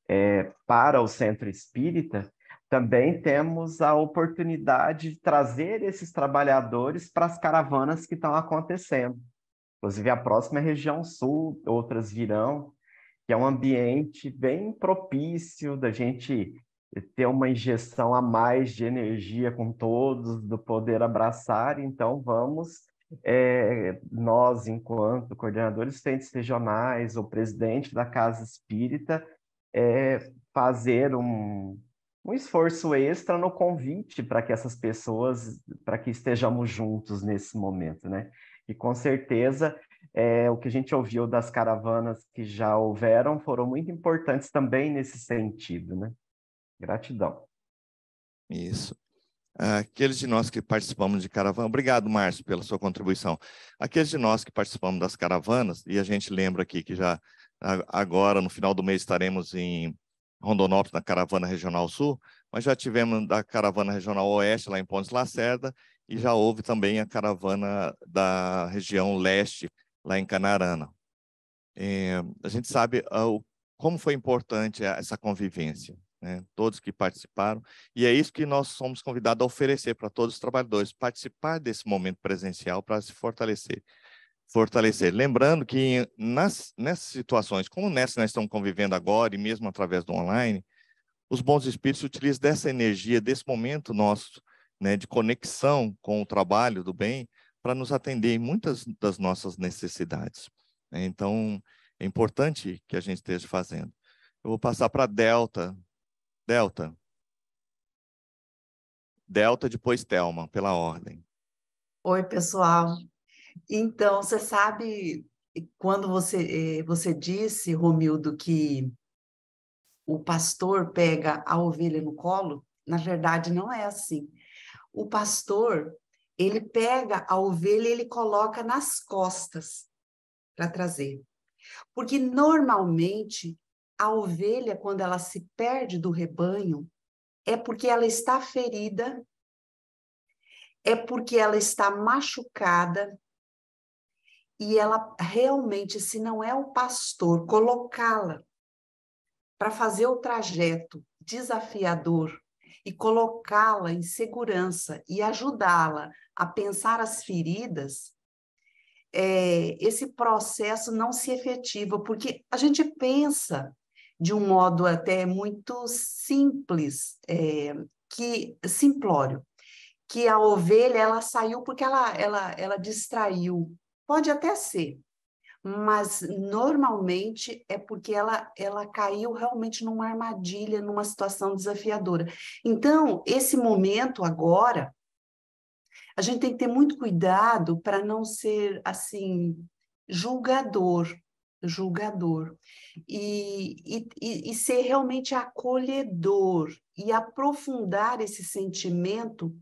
é, para o centro espírita, também temos a oportunidade de trazer esses trabalhadores para as caravanas que estão acontecendo. Inclusive, a próxima é a região sul, outras virão, que é um ambiente bem propício da gente ter uma injeção a mais de energia com todos, do poder abraçar. Então, vamos é, nós, enquanto coordenadores estudantes regionais ou presidente da Casa Espírita, é, fazer um, um esforço extra no convite para que essas pessoas, para que estejamos juntos nesse momento, né? E com certeza é, o que a gente ouviu das caravanas que já houveram foram muito importantes também nesse sentido, né? Gratidão. Isso. Ah, aqueles de nós que participamos de caravana, obrigado, Márcio, pela sua contribuição. Aqueles de nós que participamos das caravanas, e a gente lembra aqui que já agora, no final do mês, estaremos em Rondonópolis, na Caravana Regional Sul, mas já tivemos da Caravana Regional Oeste, lá em Pontes Lacerda, e já houve também a Caravana da região Leste, lá em Canarana. É, a gente sabe uh, como foi importante essa convivência né? todos que participaram. E é isso que nós somos convidados a oferecer para todos os trabalhadores, participar desse momento presencial para se fortalecer. Fortalecer. Lembrando que nas, nessas situações, como nessa nós estamos convivendo agora e mesmo através do online, os bons espíritos utilizam dessa energia, desse momento nosso né, de conexão com o trabalho do bem, para nos atender em muitas das nossas necessidades. Né. Então, é importante que a gente esteja fazendo. Eu vou passar para a Delta, Delta. Delta, depois Telma, pela ordem. Oi, pessoal. Então, você sabe, quando você, eh, você disse, Romildo, que o pastor pega a ovelha no colo, na verdade não é assim. O pastor, ele pega a ovelha e ele coloca nas costas para trazer. Porque normalmente a ovelha, quando ela se perde do rebanho, é porque ela está ferida, é porque ela está machucada, e ela realmente, se não é o pastor, colocá-la para fazer o trajeto desafiador e colocá-la em segurança e ajudá-la a pensar as feridas, é, esse processo não se efetiva, porque a gente pensa de um modo até muito simples, é, que simplório, que a ovelha ela saiu porque ela, ela, ela distraiu. Pode até ser, mas normalmente é porque ela, ela caiu realmente numa armadilha, numa situação desafiadora. Então, esse momento agora, a gente tem que ter muito cuidado para não ser assim julgador, julgador e, e, e, ser realmente acolhedor e aprofundar esse sentimento,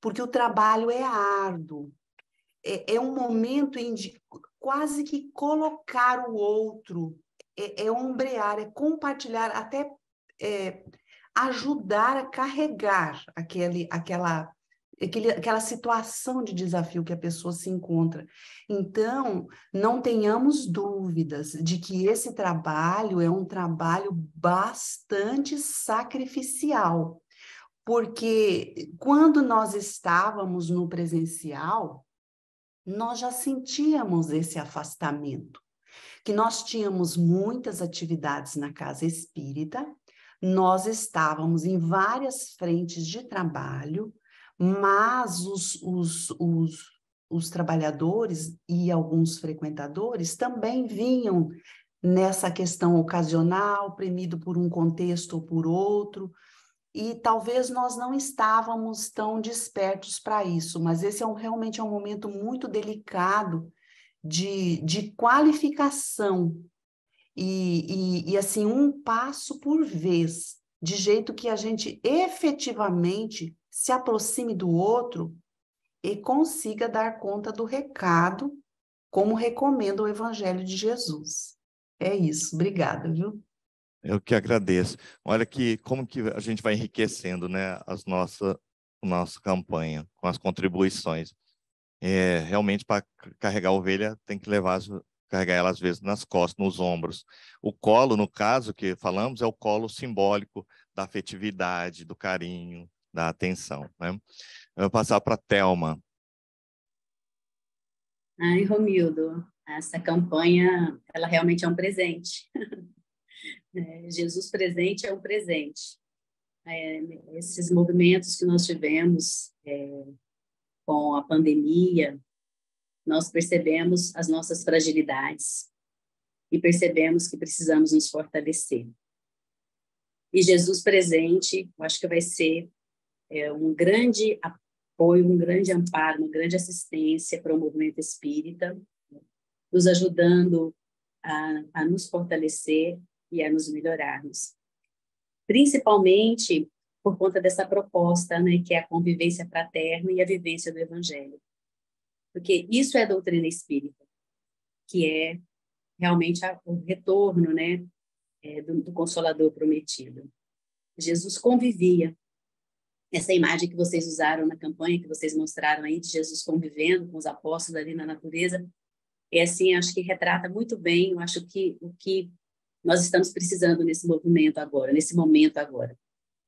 porque o trabalho é árduo. É, é um momento em de quase que colocar o outro, é, é ombrear, é compartilhar, até é, ajudar a carregar aquele, aquela aquele, aquela situação de desafio que a pessoa se encontra. Então, não tenhamos dúvidas de que esse trabalho é um trabalho bastante sacrificial, porque quando nós estávamos no presencial, nós já sentíamos esse afastamento, que nós tínhamos muitas atividades na casa espírita, nós estávamos em várias frentes de trabalho, mas os, os, os, os trabalhadores e alguns frequentadores também vinham nessa questão ocasional, premido por um contexto ou por outro, e talvez nós não estávamos tão despertos para isso, mas esse é um, realmente é um momento muito delicado de, de qualificação e, e, e assim um passo por vez, de jeito que a gente efetivamente se aproxime do outro e consiga dar conta do recado, como recomenda o Evangelho de Jesus. É isso. Obrigada, viu? Eu que agradeço. Olha que como que a gente vai enriquecendo, né, as nossa nossa campanha com as contribuições. É, realmente para carregar a ovelha tem que levar as, carregar ela às vezes nas costas, nos ombros. O colo, no caso que falamos, é o colo simbólico da afetividade, do carinho, da atenção. Né? Eu vou passar para a Thelma. Ai, Romildo, essa campanha, ela realmente é um presente. <laughs> É, Jesus presente é um presente. É, esses movimentos que nós tivemos é, com a pandemia, nós percebemos as nossas fragilidades e percebemos que precisamos nos fortalecer. E Jesus presente, eu acho que vai ser é, um grande apoio, um grande amparo, uma grande assistência para o movimento espírita, nos ajudando a, a nos fortalecer e a nos melhorarmos. Principalmente por conta dessa proposta, né, que é a convivência fraterna e a vivência do evangelho. Porque isso é a doutrina espírita, que é realmente a, o retorno, né, é, do, do consolador prometido. Jesus convivia essa imagem que vocês usaram na campanha, que vocês mostraram aí de Jesus convivendo com os apóstolos ali na natureza, é assim, acho que retrata muito bem, eu acho que o que nós estamos precisando nesse movimento agora, nesse momento agora.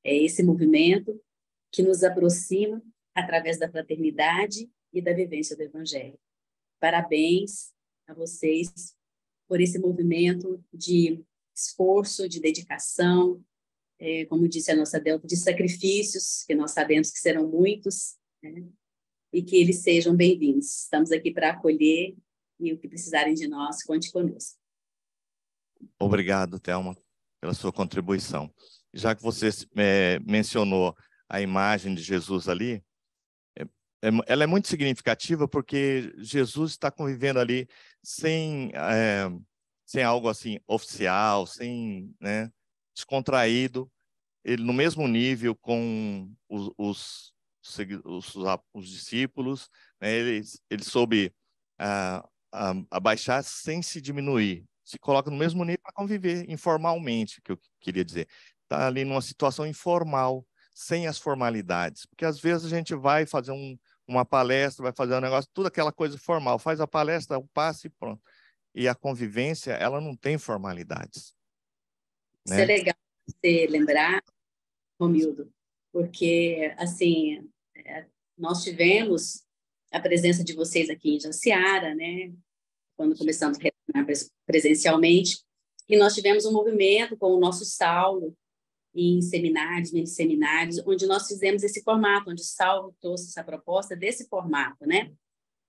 É esse movimento que nos aproxima através da fraternidade e da vivência do evangelho. Parabéns a vocês por esse movimento de esforço, de dedicação, é, como disse a nossa Delta, de sacrifícios, que nós sabemos que serão muitos, né? e que eles sejam bem-vindos. Estamos aqui para acolher e o que precisarem de nós, conte conosco. Obrigado, Thelma, pela sua contribuição. Já que você é, mencionou a imagem de Jesus ali, é, é, ela é muito significativa porque Jesus está convivendo ali sem é, sem algo assim oficial, sem né, descontraído, ele no mesmo nível com os, os, os, os discípulos, né? ele, ele soube ah, abaixar sem se diminuir, se coloca no mesmo nível para conviver informalmente, que eu queria dizer. Está ali numa situação informal, sem as formalidades, porque às vezes a gente vai fazer um, uma palestra, vai fazer um negócio, tudo aquela coisa formal, faz a palestra, o passe e pronto. E a convivência, ela não tem formalidades. Isso né? é legal você lembrar, Romildo, porque, assim, é, nós tivemos a presença de vocês aqui em Jaciara, né? Quando começamos presencialmente, e nós tivemos um movimento com o nosso Saulo em seminários, em seminários, onde nós fizemos esse formato, onde o Saulo trouxe essa proposta desse formato, né?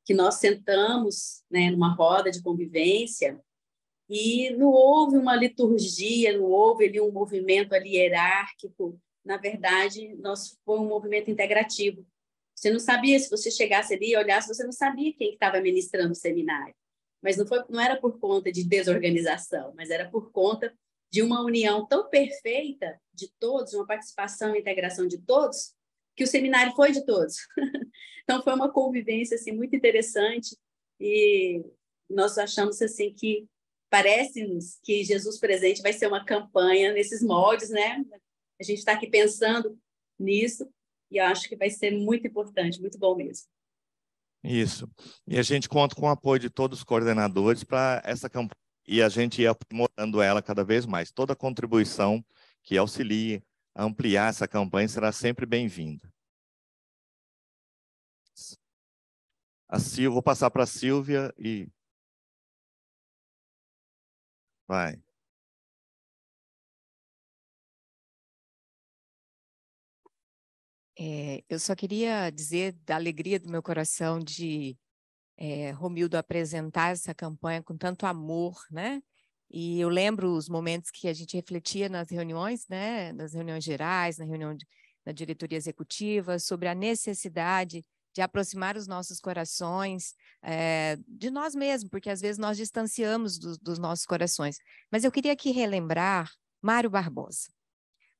Que nós sentamos, né, numa roda de convivência e não houve uma liturgia, não houve ali um movimento ali hierárquico. Na verdade, nós foi um movimento integrativo. Você não sabia se você chegasse ali e olhasse, você não sabia quem estava ministrando o seminário. Mas não foi, não era por conta de desorganização, mas era por conta de uma união tão perfeita de todos, uma participação e integração de todos, que o seminário foi de todos. <laughs> então foi uma convivência assim muito interessante e nós achamos assim que Parece-nos que Jesus Presente vai ser uma campanha nesses moldes, né? A gente está aqui pensando nisso e acho que vai ser muito importante, muito bom mesmo. Isso. E a gente conta com o apoio de todos os coordenadores para essa campanha e a gente ir aprimorando ela cada vez mais. Toda contribuição que auxilie a ampliar essa campanha será sempre bem-vinda. A Sil, vou passar para a Silvia e Vai. É, eu só queria dizer da alegria do meu coração de é, Romildo apresentar essa campanha com tanto amor, né? E eu lembro os momentos que a gente refletia nas reuniões, né? Nas reuniões gerais, na reunião de, na diretoria executiva, sobre a necessidade de aproximar os nossos corações é, de nós mesmos, porque às vezes nós distanciamos do, dos nossos corações. Mas eu queria aqui relembrar Mário Barbosa.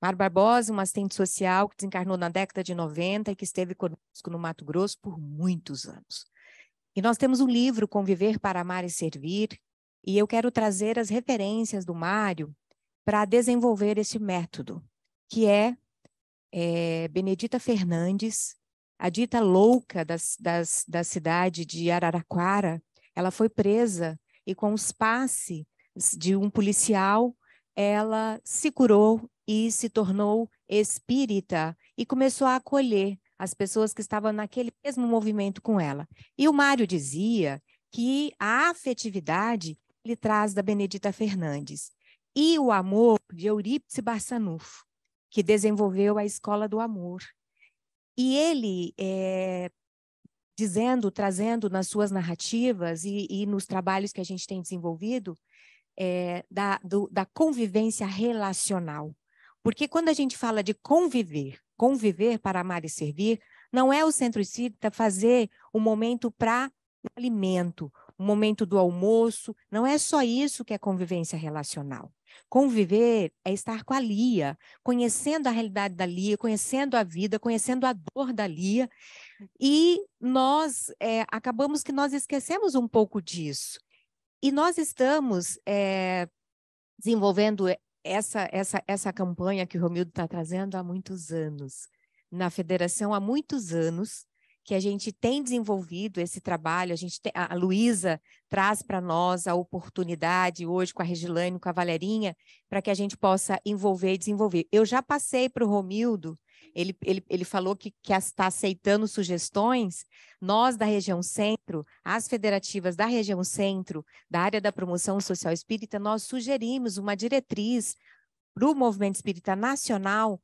Mário Barbosa, um assistente social que desencarnou na década de 90 e que esteve conosco no Mato Grosso por muitos anos. E nós temos o um livro Conviver para Amar e Servir, e eu quero trazer as referências do Mário para desenvolver esse método, que é, é Benedita Fernandes, a dita louca das, das, da cidade de Araraquara, ela foi presa e com os passes de um policial, ela se curou e se tornou espírita e começou a acolher as pessoas que estavam naquele mesmo movimento com ela. E o Mário dizia que a afetividade ele traz da Benedita Fernandes e o amor de Eurípides Barçanufo, que desenvolveu a Escola do Amor, e ele, é, dizendo, trazendo nas suas narrativas e, e, nos trabalhos que a gente tem desenvolvido, é, da, do, da convivência relacional. Porque quando a gente fala de conviver, conviver para amar e servir, não é o centro espírita fazer um momento para alimento, um momento do almoço, não é só isso que é convivência relacional. Conviver é estar com a Lia, conhecendo a realidade da Lia, conhecendo a vida, conhecendo a dor da Lia. E nós é, acabamos que nós esquecemos um pouco disso. E nós estamos é, desenvolvendo essa, essa, essa campanha que o Romildo está trazendo há muitos anos. Na federação, há muitos anos, que a gente tem desenvolvido esse trabalho, a gente tem, a Luísa traz para nós a oportunidade hoje com a Regilane, com a Valerinha, para que a gente possa envolver e desenvolver. Eu já passei para o Romildo, ele, ele, ele falou que está aceitando sugestões. Nós da região centro, as federativas da região centro, da área da promoção social espírita, nós sugerimos uma diretriz para o movimento espírita nacional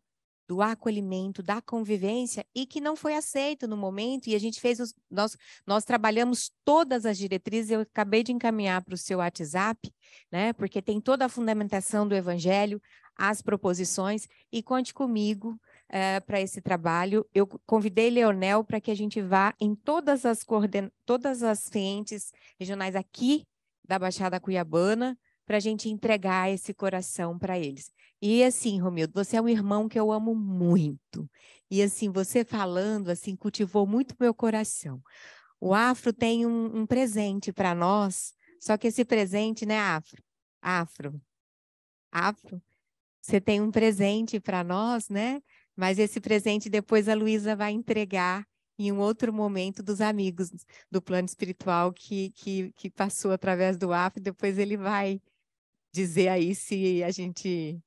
do acolhimento, da convivência e que não foi aceito no momento. E a gente fez, os, nós, nós trabalhamos todas as diretrizes. Eu acabei de encaminhar para o seu WhatsApp, né? Porque tem toda a fundamentação do Evangelho, as proposições. E conte comigo. É, para esse trabalho. Eu convidei Leonel para que a gente vá em todas as coorden... todas as frentes regionais aqui da Baixada Cuiabana, para a gente entregar esse coração para eles. E assim, Romildo, você é um irmão que eu amo muito. E assim, você falando, assim, cultivou muito meu coração. O Afro tem um, um presente para nós, só que esse presente, né, Afro? Afro. Afro. Você tem um presente para nós, né? Mas esse presente depois a Luísa vai entregar em um outro momento dos amigos do plano espiritual que, que, que passou através do Afro depois ele vai dizer aí se a gente.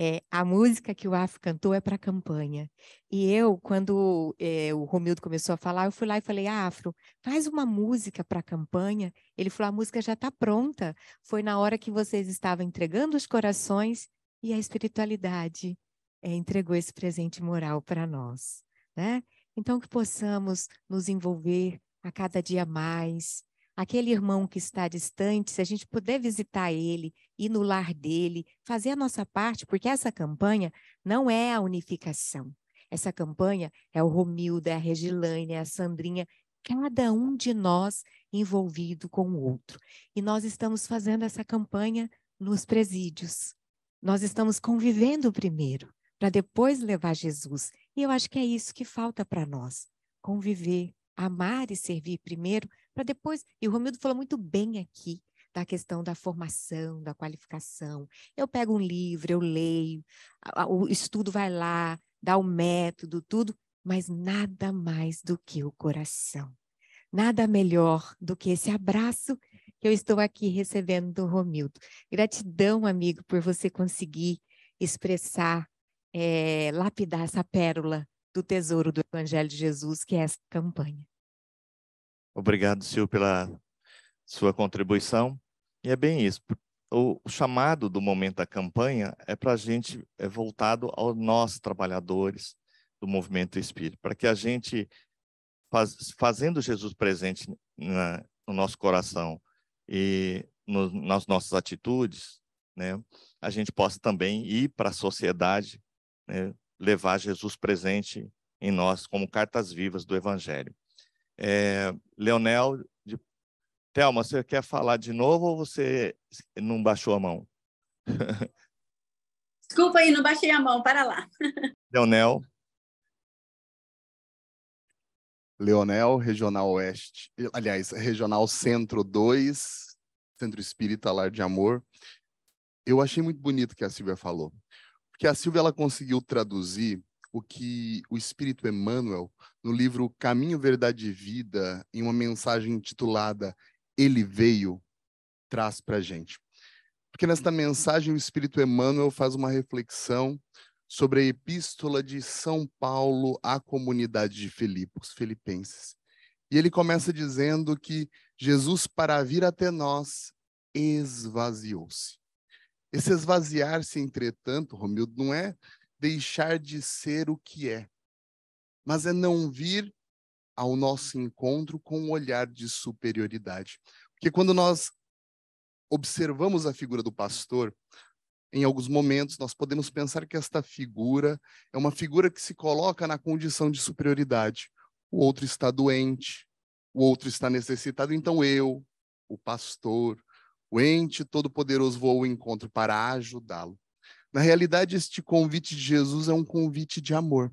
É, a música que o Af cantou é para campanha. E eu, quando é, o Romildo começou a falar, eu fui lá e falei: Afro, faz uma música para campanha. Ele falou: a música já está pronta. Foi na hora que vocês estavam entregando os corações e a espiritualidade é, entregou esse presente moral para nós. Né? Então, que possamos nos envolver a cada dia mais, aquele irmão que está distante, se a gente puder visitar ele, ir no lar dele, fazer a nossa parte, porque essa campanha não é a unificação. Essa campanha é o Romildo, é a Regilane, é a Sandrinha, cada um de nós envolvido com o outro. E nós estamos fazendo essa campanha nos presídios. Nós estamos convivendo primeiro, para depois levar Jesus. E eu acho que é isso que falta para nós: conviver, amar e servir primeiro para depois. E o Romildo falou muito bem aqui da questão da formação, da qualificação. Eu pego um livro, eu leio, o estudo vai lá, dá o método, tudo, mas nada mais do que o coração. Nada melhor do que esse abraço que eu estou aqui recebendo do Romildo. Gratidão, amigo, por você conseguir expressar, é, lapidar essa pérola do tesouro do Evangelho de Jesus, que é essa campanha. Obrigado, Sil, pela sua contribuição. E é bem isso. O chamado do momento da campanha é para a gente, é voltado aos nós, trabalhadores do movimento espírita, para que a gente, faz, fazendo Jesus presente na, no nosso coração e no, nas nossas atitudes, né, a gente possa também ir para a sociedade, né, levar Jesus presente em nós como cartas vivas do Evangelho. É, Leonel, de... Thelma, você quer falar de novo ou você não baixou a mão? <laughs> Desculpa aí, não baixei a mão, para lá. Leonel. Leonel, Regional Oeste, aliás, Regional Centro 2, Centro Espírita Lar de Amor. Eu achei muito bonito o que a Silvia falou, porque a Silvia ela conseguiu traduzir o que o Espírito Emmanuel, no livro Caminho, Verdade e Vida, em uma mensagem intitulada Ele Veio, traz para a gente. Porque nesta mensagem o Espírito Emmanuel faz uma reflexão sobre a epístola de São Paulo à comunidade de Filipos, filipenses. E ele começa dizendo que Jesus, para vir até nós, esvaziou-se. Esse esvaziar-se, entretanto, Romildo, não é deixar de ser o que é, mas é não vir ao nosso encontro com um olhar de superioridade. Porque quando nós observamos a figura do pastor, em alguns momentos nós podemos pensar que esta figura é uma figura que se coloca na condição de superioridade. O outro está doente, o outro está necessitado, então eu, o pastor, o ente todo-poderoso, vou ao encontro para ajudá-lo. Na realidade, este convite de Jesus é um convite de amor.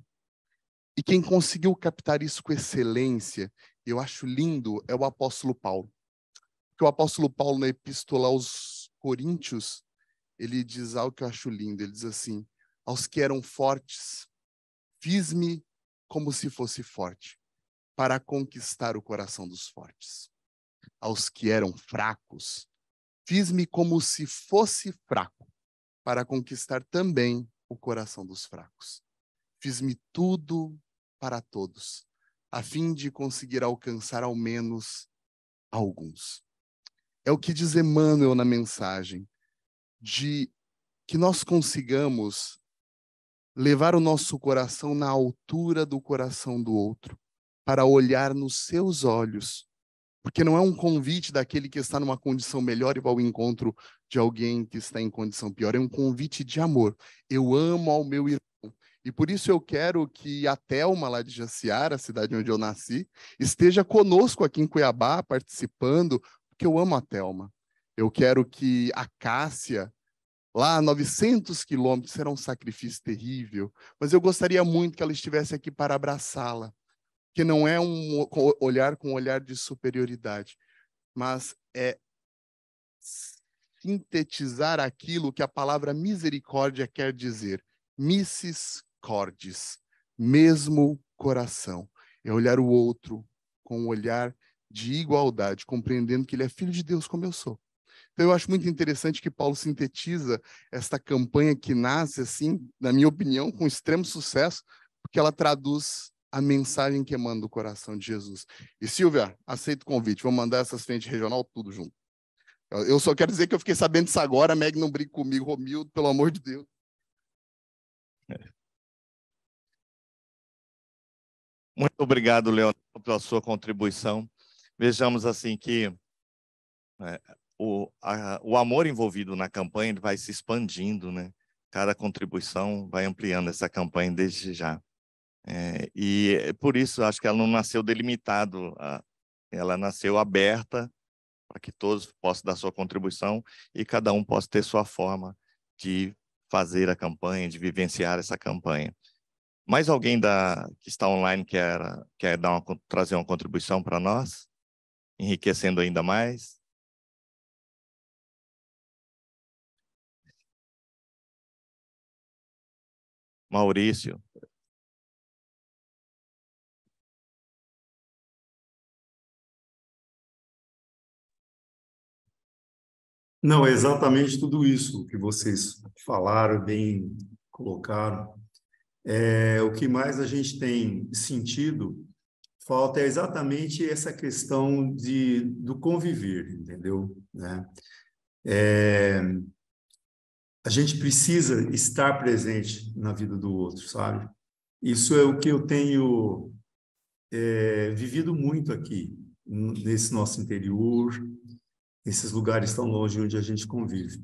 E quem conseguiu captar isso com excelência, eu acho lindo, é o apóstolo Paulo. Porque o apóstolo Paulo, na epístola aos Coríntios, ele diz algo que eu acho lindo. Ele diz assim: Aos que eram fortes, fiz-me como se fosse forte, para conquistar o coração dos fortes. Aos que eram fracos, fiz-me como se fosse fraco, para conquistar também o coração dos fracos. Fiz-me tudo para todos, a fim de conseguir alcançar ao menos alguns. É o que diz Emmanuel na mensagem, de que nós consigamos levar o nosso coração na altura do coração do outro, para olhar nos seus olhos porque não é um convite daquele que está numa condição melhor e vai ao encontro de alguém que está em condição pior, é um convite de amor. Eu amo ao meu irmão. E por isso eu quero que a Thelma, lá de Jaciara, a cidade onde eu nasci, esteja conosco aqui em Cuiabá, participando, porque eu amo a Thelma. Eu quero que a Cássia, lá a 900 quilômetros, será um sacrifício terrível, mas eu gostaria muito que ela estivesse aqui para abraçá-la que não é um olhar com um olhar de superioridade, mas é sintetizar aquilo que a palavra misericórdia quer dizer. Missis cordis, mesmo coração. É olhar o outro com um olhar de igualdade, compreendendo que ele é filho de Deus como eu sou. Então eu acho muito interessante que Paulo sintetiza esta campanha que nasce assim, na minha opinião, com extremo sucesso, porque ela traduz a mensagem que emana do coração de Jesus. E Silvia, aceito o convite, vou mandar essas frentes regional tudo junto. Eu só quero dizer que eu fiquei sabendo disso agora, Meg não brinque comigo, Romildo, pelo amor de Deus. É. Muito obrigado, Leonardo, pela sua contribuição. Vejamos assim que é, o, a, o amor envolvido na campanha vai se expandindo, né? Cada contribuição vai ampliando essa campanha desde já. É, e por isso acho que ela não nasceu delimitado, a, ela nasceu aberta para que todos possam dar sua contribuição e cada um possa ter sua forma de fazer a campanha, de vivenciar essa campanha. Mais alguém da, que está online quer, quer dar uma, trazer uma contribuição para nós, enriquecendo ainda mais? Maurício. Não, é exatamente tudo isso que vocês falaram, bem colocaram. É, o que mais a gente tem sentido falta é exatamente essa questão de, do conviver, entendeu? Né? É, a gente precisa estar presente na vida do outro, sabe? Isso é o que eu tenho é, vivido muito aqui, nesse nosso interior, esses lugares tão longe onde a gente convive.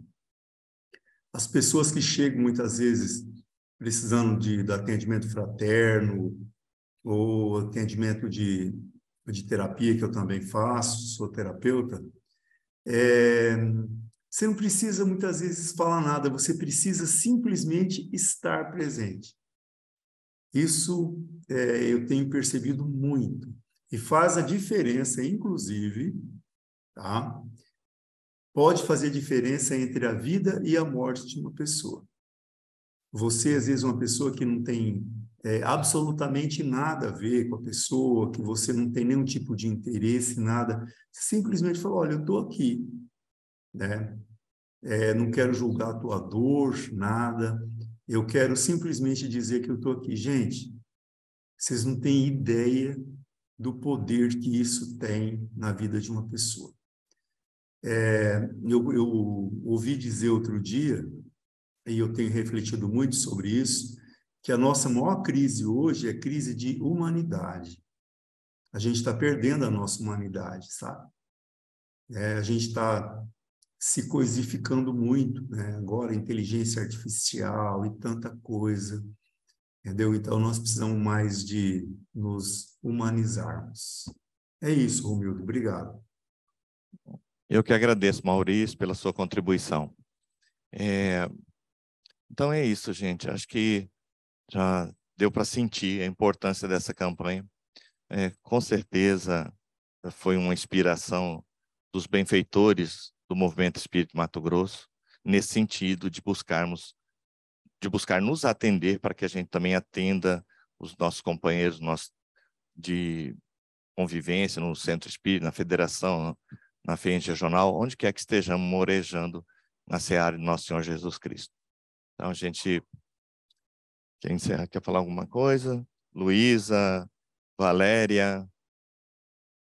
As pessoas que chegam muitas vezes precisando de, de atendimento fraterno ou atendimento de, de terapia, que eu também faço, sou terapeuta, é, você não precisa muitas vezes falar nada, você precisa simplesmente estar presente. Isso é, eu tenho percebido muito e faz a diferença, inclusive, tá? pode fazer diferença entre a vida e a morte de uma pessoa. Você, às vezes, uma pessoa que não tem é, absolutamente nada a ver com a pessoa, que você não tem nenhum tipo de interesse, nada. simplesmente fala: olha, eu estou aqui, né? É, não quero julgar a tua dor, nada. Eu quero simplesmente dizer que eu estou aqui. Gente, vocês não têm ideia do poder que isso tem na vida de uma pessoa. É, eu, eu ouvi dizer outro dia, e eu tenho refletido muito sobre isso, que a nossa maior crise hoje é crise de humanidade. A gente está perdendo a nossa humanidade, sabe? É, a gente está se coisificando muito, né? agora inteligência artificial e tanta coisa, entendeu? Então nós precisamos mais de nos humanizarmos. É isso, Romildo, obrigado. Eu que agradeço, Maurício, pela sua contribuição. É, então é isso, gente. Acho que já deu para sentir a importância dessa campanha. É, com certeza foi uma inspiração dos benfeitores do movimento Espírito Mato Grosso nesse sentido de buscarmos, de buscar nos atender para que a gente também atenda os nossos companheiros, nossos de convivência no Centro Espírita, na Federação, na frente regional, onde quer que estejamos morejando na seara de nosso Senhor Jesus Cristo. Então, a gente Quem encerra, quer falar alguma coisa? Luísa, Valéria,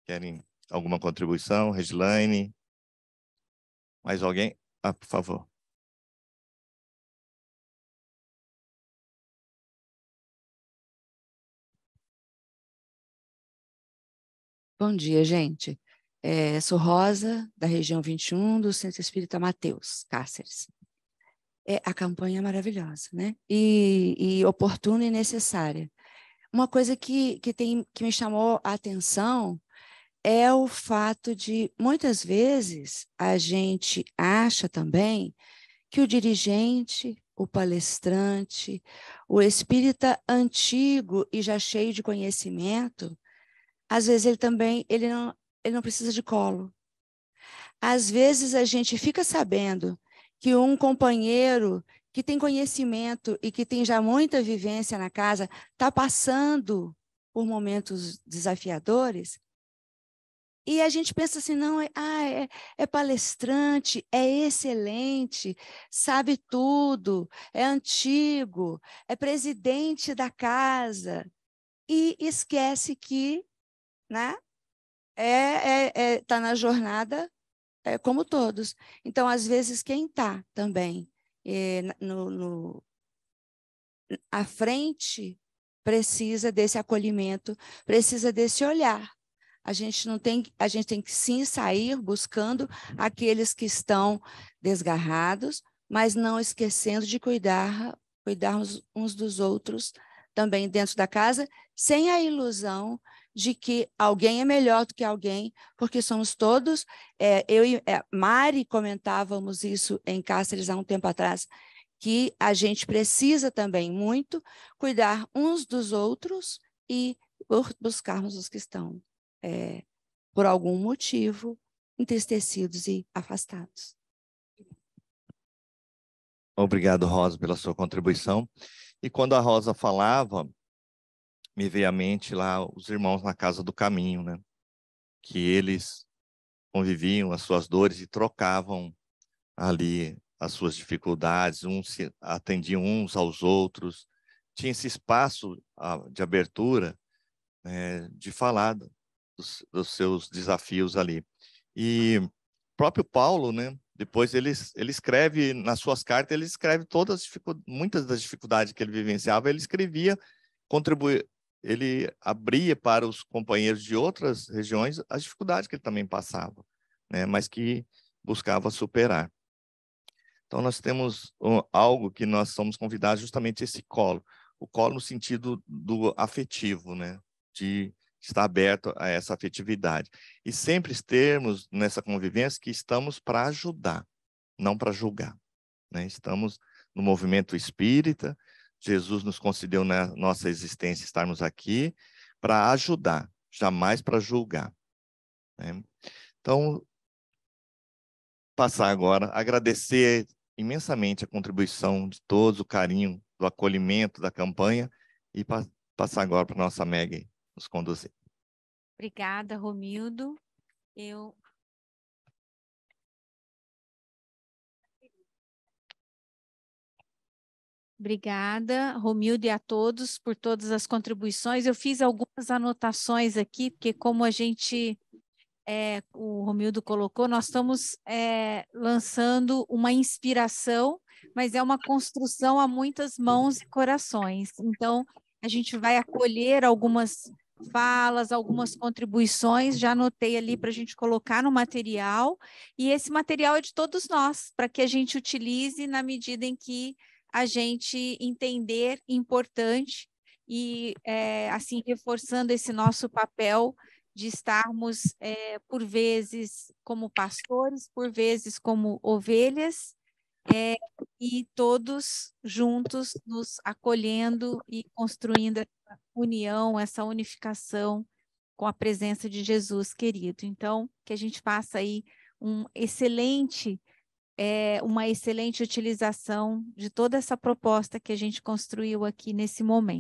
querem alguma contribuição? Regilaine? Mais alguém? Ah, por favor. Bom dia, gente. É, sou Rosa, da região 21, do Centro Espírita Mateus, Cáceres. É, a campanha é maravilhosa, né? E, e oportuna e necessária. Uma coisa que, que, tem, que me chamou a atenção é o fato de, muitas vezes, a gente acha também que o dirigente, o palestrante, o espírita antigo e já cheio de conhecimento, às vezes ele também ele não, ele não precisa de colo. Às vezes a gente fica sabendo que um companheiro que tem conhecimento e que tem já muita vivência na casa está passando por momentos desafiadores. E a gente pensa assim, não, é, ah, é, é palestrante, é excelente, sabe tudo, é antigo, é presidente da casa. E esquece que né, é, é, é, tá na jornada é, como todos. Então, às vezes, quem está também é, no, no, à frente precisa desse acolhimento, precisa desse olhar. A gente não tem, a gente tem que sim sair buscando aqueles que estão desgarrados, mas não esquecendo de cuidar, cuidarmos uns dos outros também dentro da casa, sem a ilusão de que alguém é melhor do que alguém, porque somos todos. É, eu e é, Mari comentávamos isso em Cáceres há um tempo atrás, que a gente precisa também muito cuidar uns dos outros e buscarmos os que estão, é, por algum motivo, entristecidos e afastados. Obrigado, Rosa, pela sua contribuição. E quando a Rosa falava, me veio à mente lá os irmãos na casa do caminho, né? Que eles conviviam as suas dores e trocavam ali as suas dificuldades, uns atendiam uns aos outros, tinha esse espaço de abertura né, de falar dos, dos, seus desafios ali. E próprio Paulo, né? Depois ele, ele escreve nas suas cartas, ele escreve todas muitas das dificuldades que ele vivenciava, ele escrevia contribuir ele abria para os companheiros de outras regiões as dificuldades que ele também passava, né? mas que buscava superar. Então, nós temos algo que nós somos convidados justamente esse colo. O colo no sentido do afetivo, né? de estar aberto a essa afetividade. E sempre termos nessa convivência que estamos para ajudar, não para julgar. Né? Estamos no movimento espírita, Jesus nos concedeu na né, nossa existência estarmos aqui para ajudar, jamais para julgar. Né? Então, passar agora, agradecer imensamente a contribuição de todos, o carinho, do acolhimento da campanha e pa passar agora para a nossa Meg nos conduzir. Obrigada, Romildo. Eu Obrigada, Romildo, e a todos por todas as contribuições. Eu fiz algumas anotações aqui, porque como a gente, é, o Romildo colocou, nós estamos é, lançando uma inspiração, mas é uma construção a muitas mãos e corações. Então, a gente vai acolher algumas falas, algumas contribuições, já anotei ali para a gente colocar no material, e esse material é de todos nós, para que a gente utilize na medida em que a gente entender importante e, é, assim, reforçando esse nosso papel de estarmos, é, por vezes, como pastores, por vezes, como ovelhas, é, e todos juntos nos acolhendo e construindo essa união, essa unificação com a presença de Jesus querido. Então, que a gente faça aí um excelente é, uma excelente utilização de toda essa proposta que a gente construiu aqui nesse momento.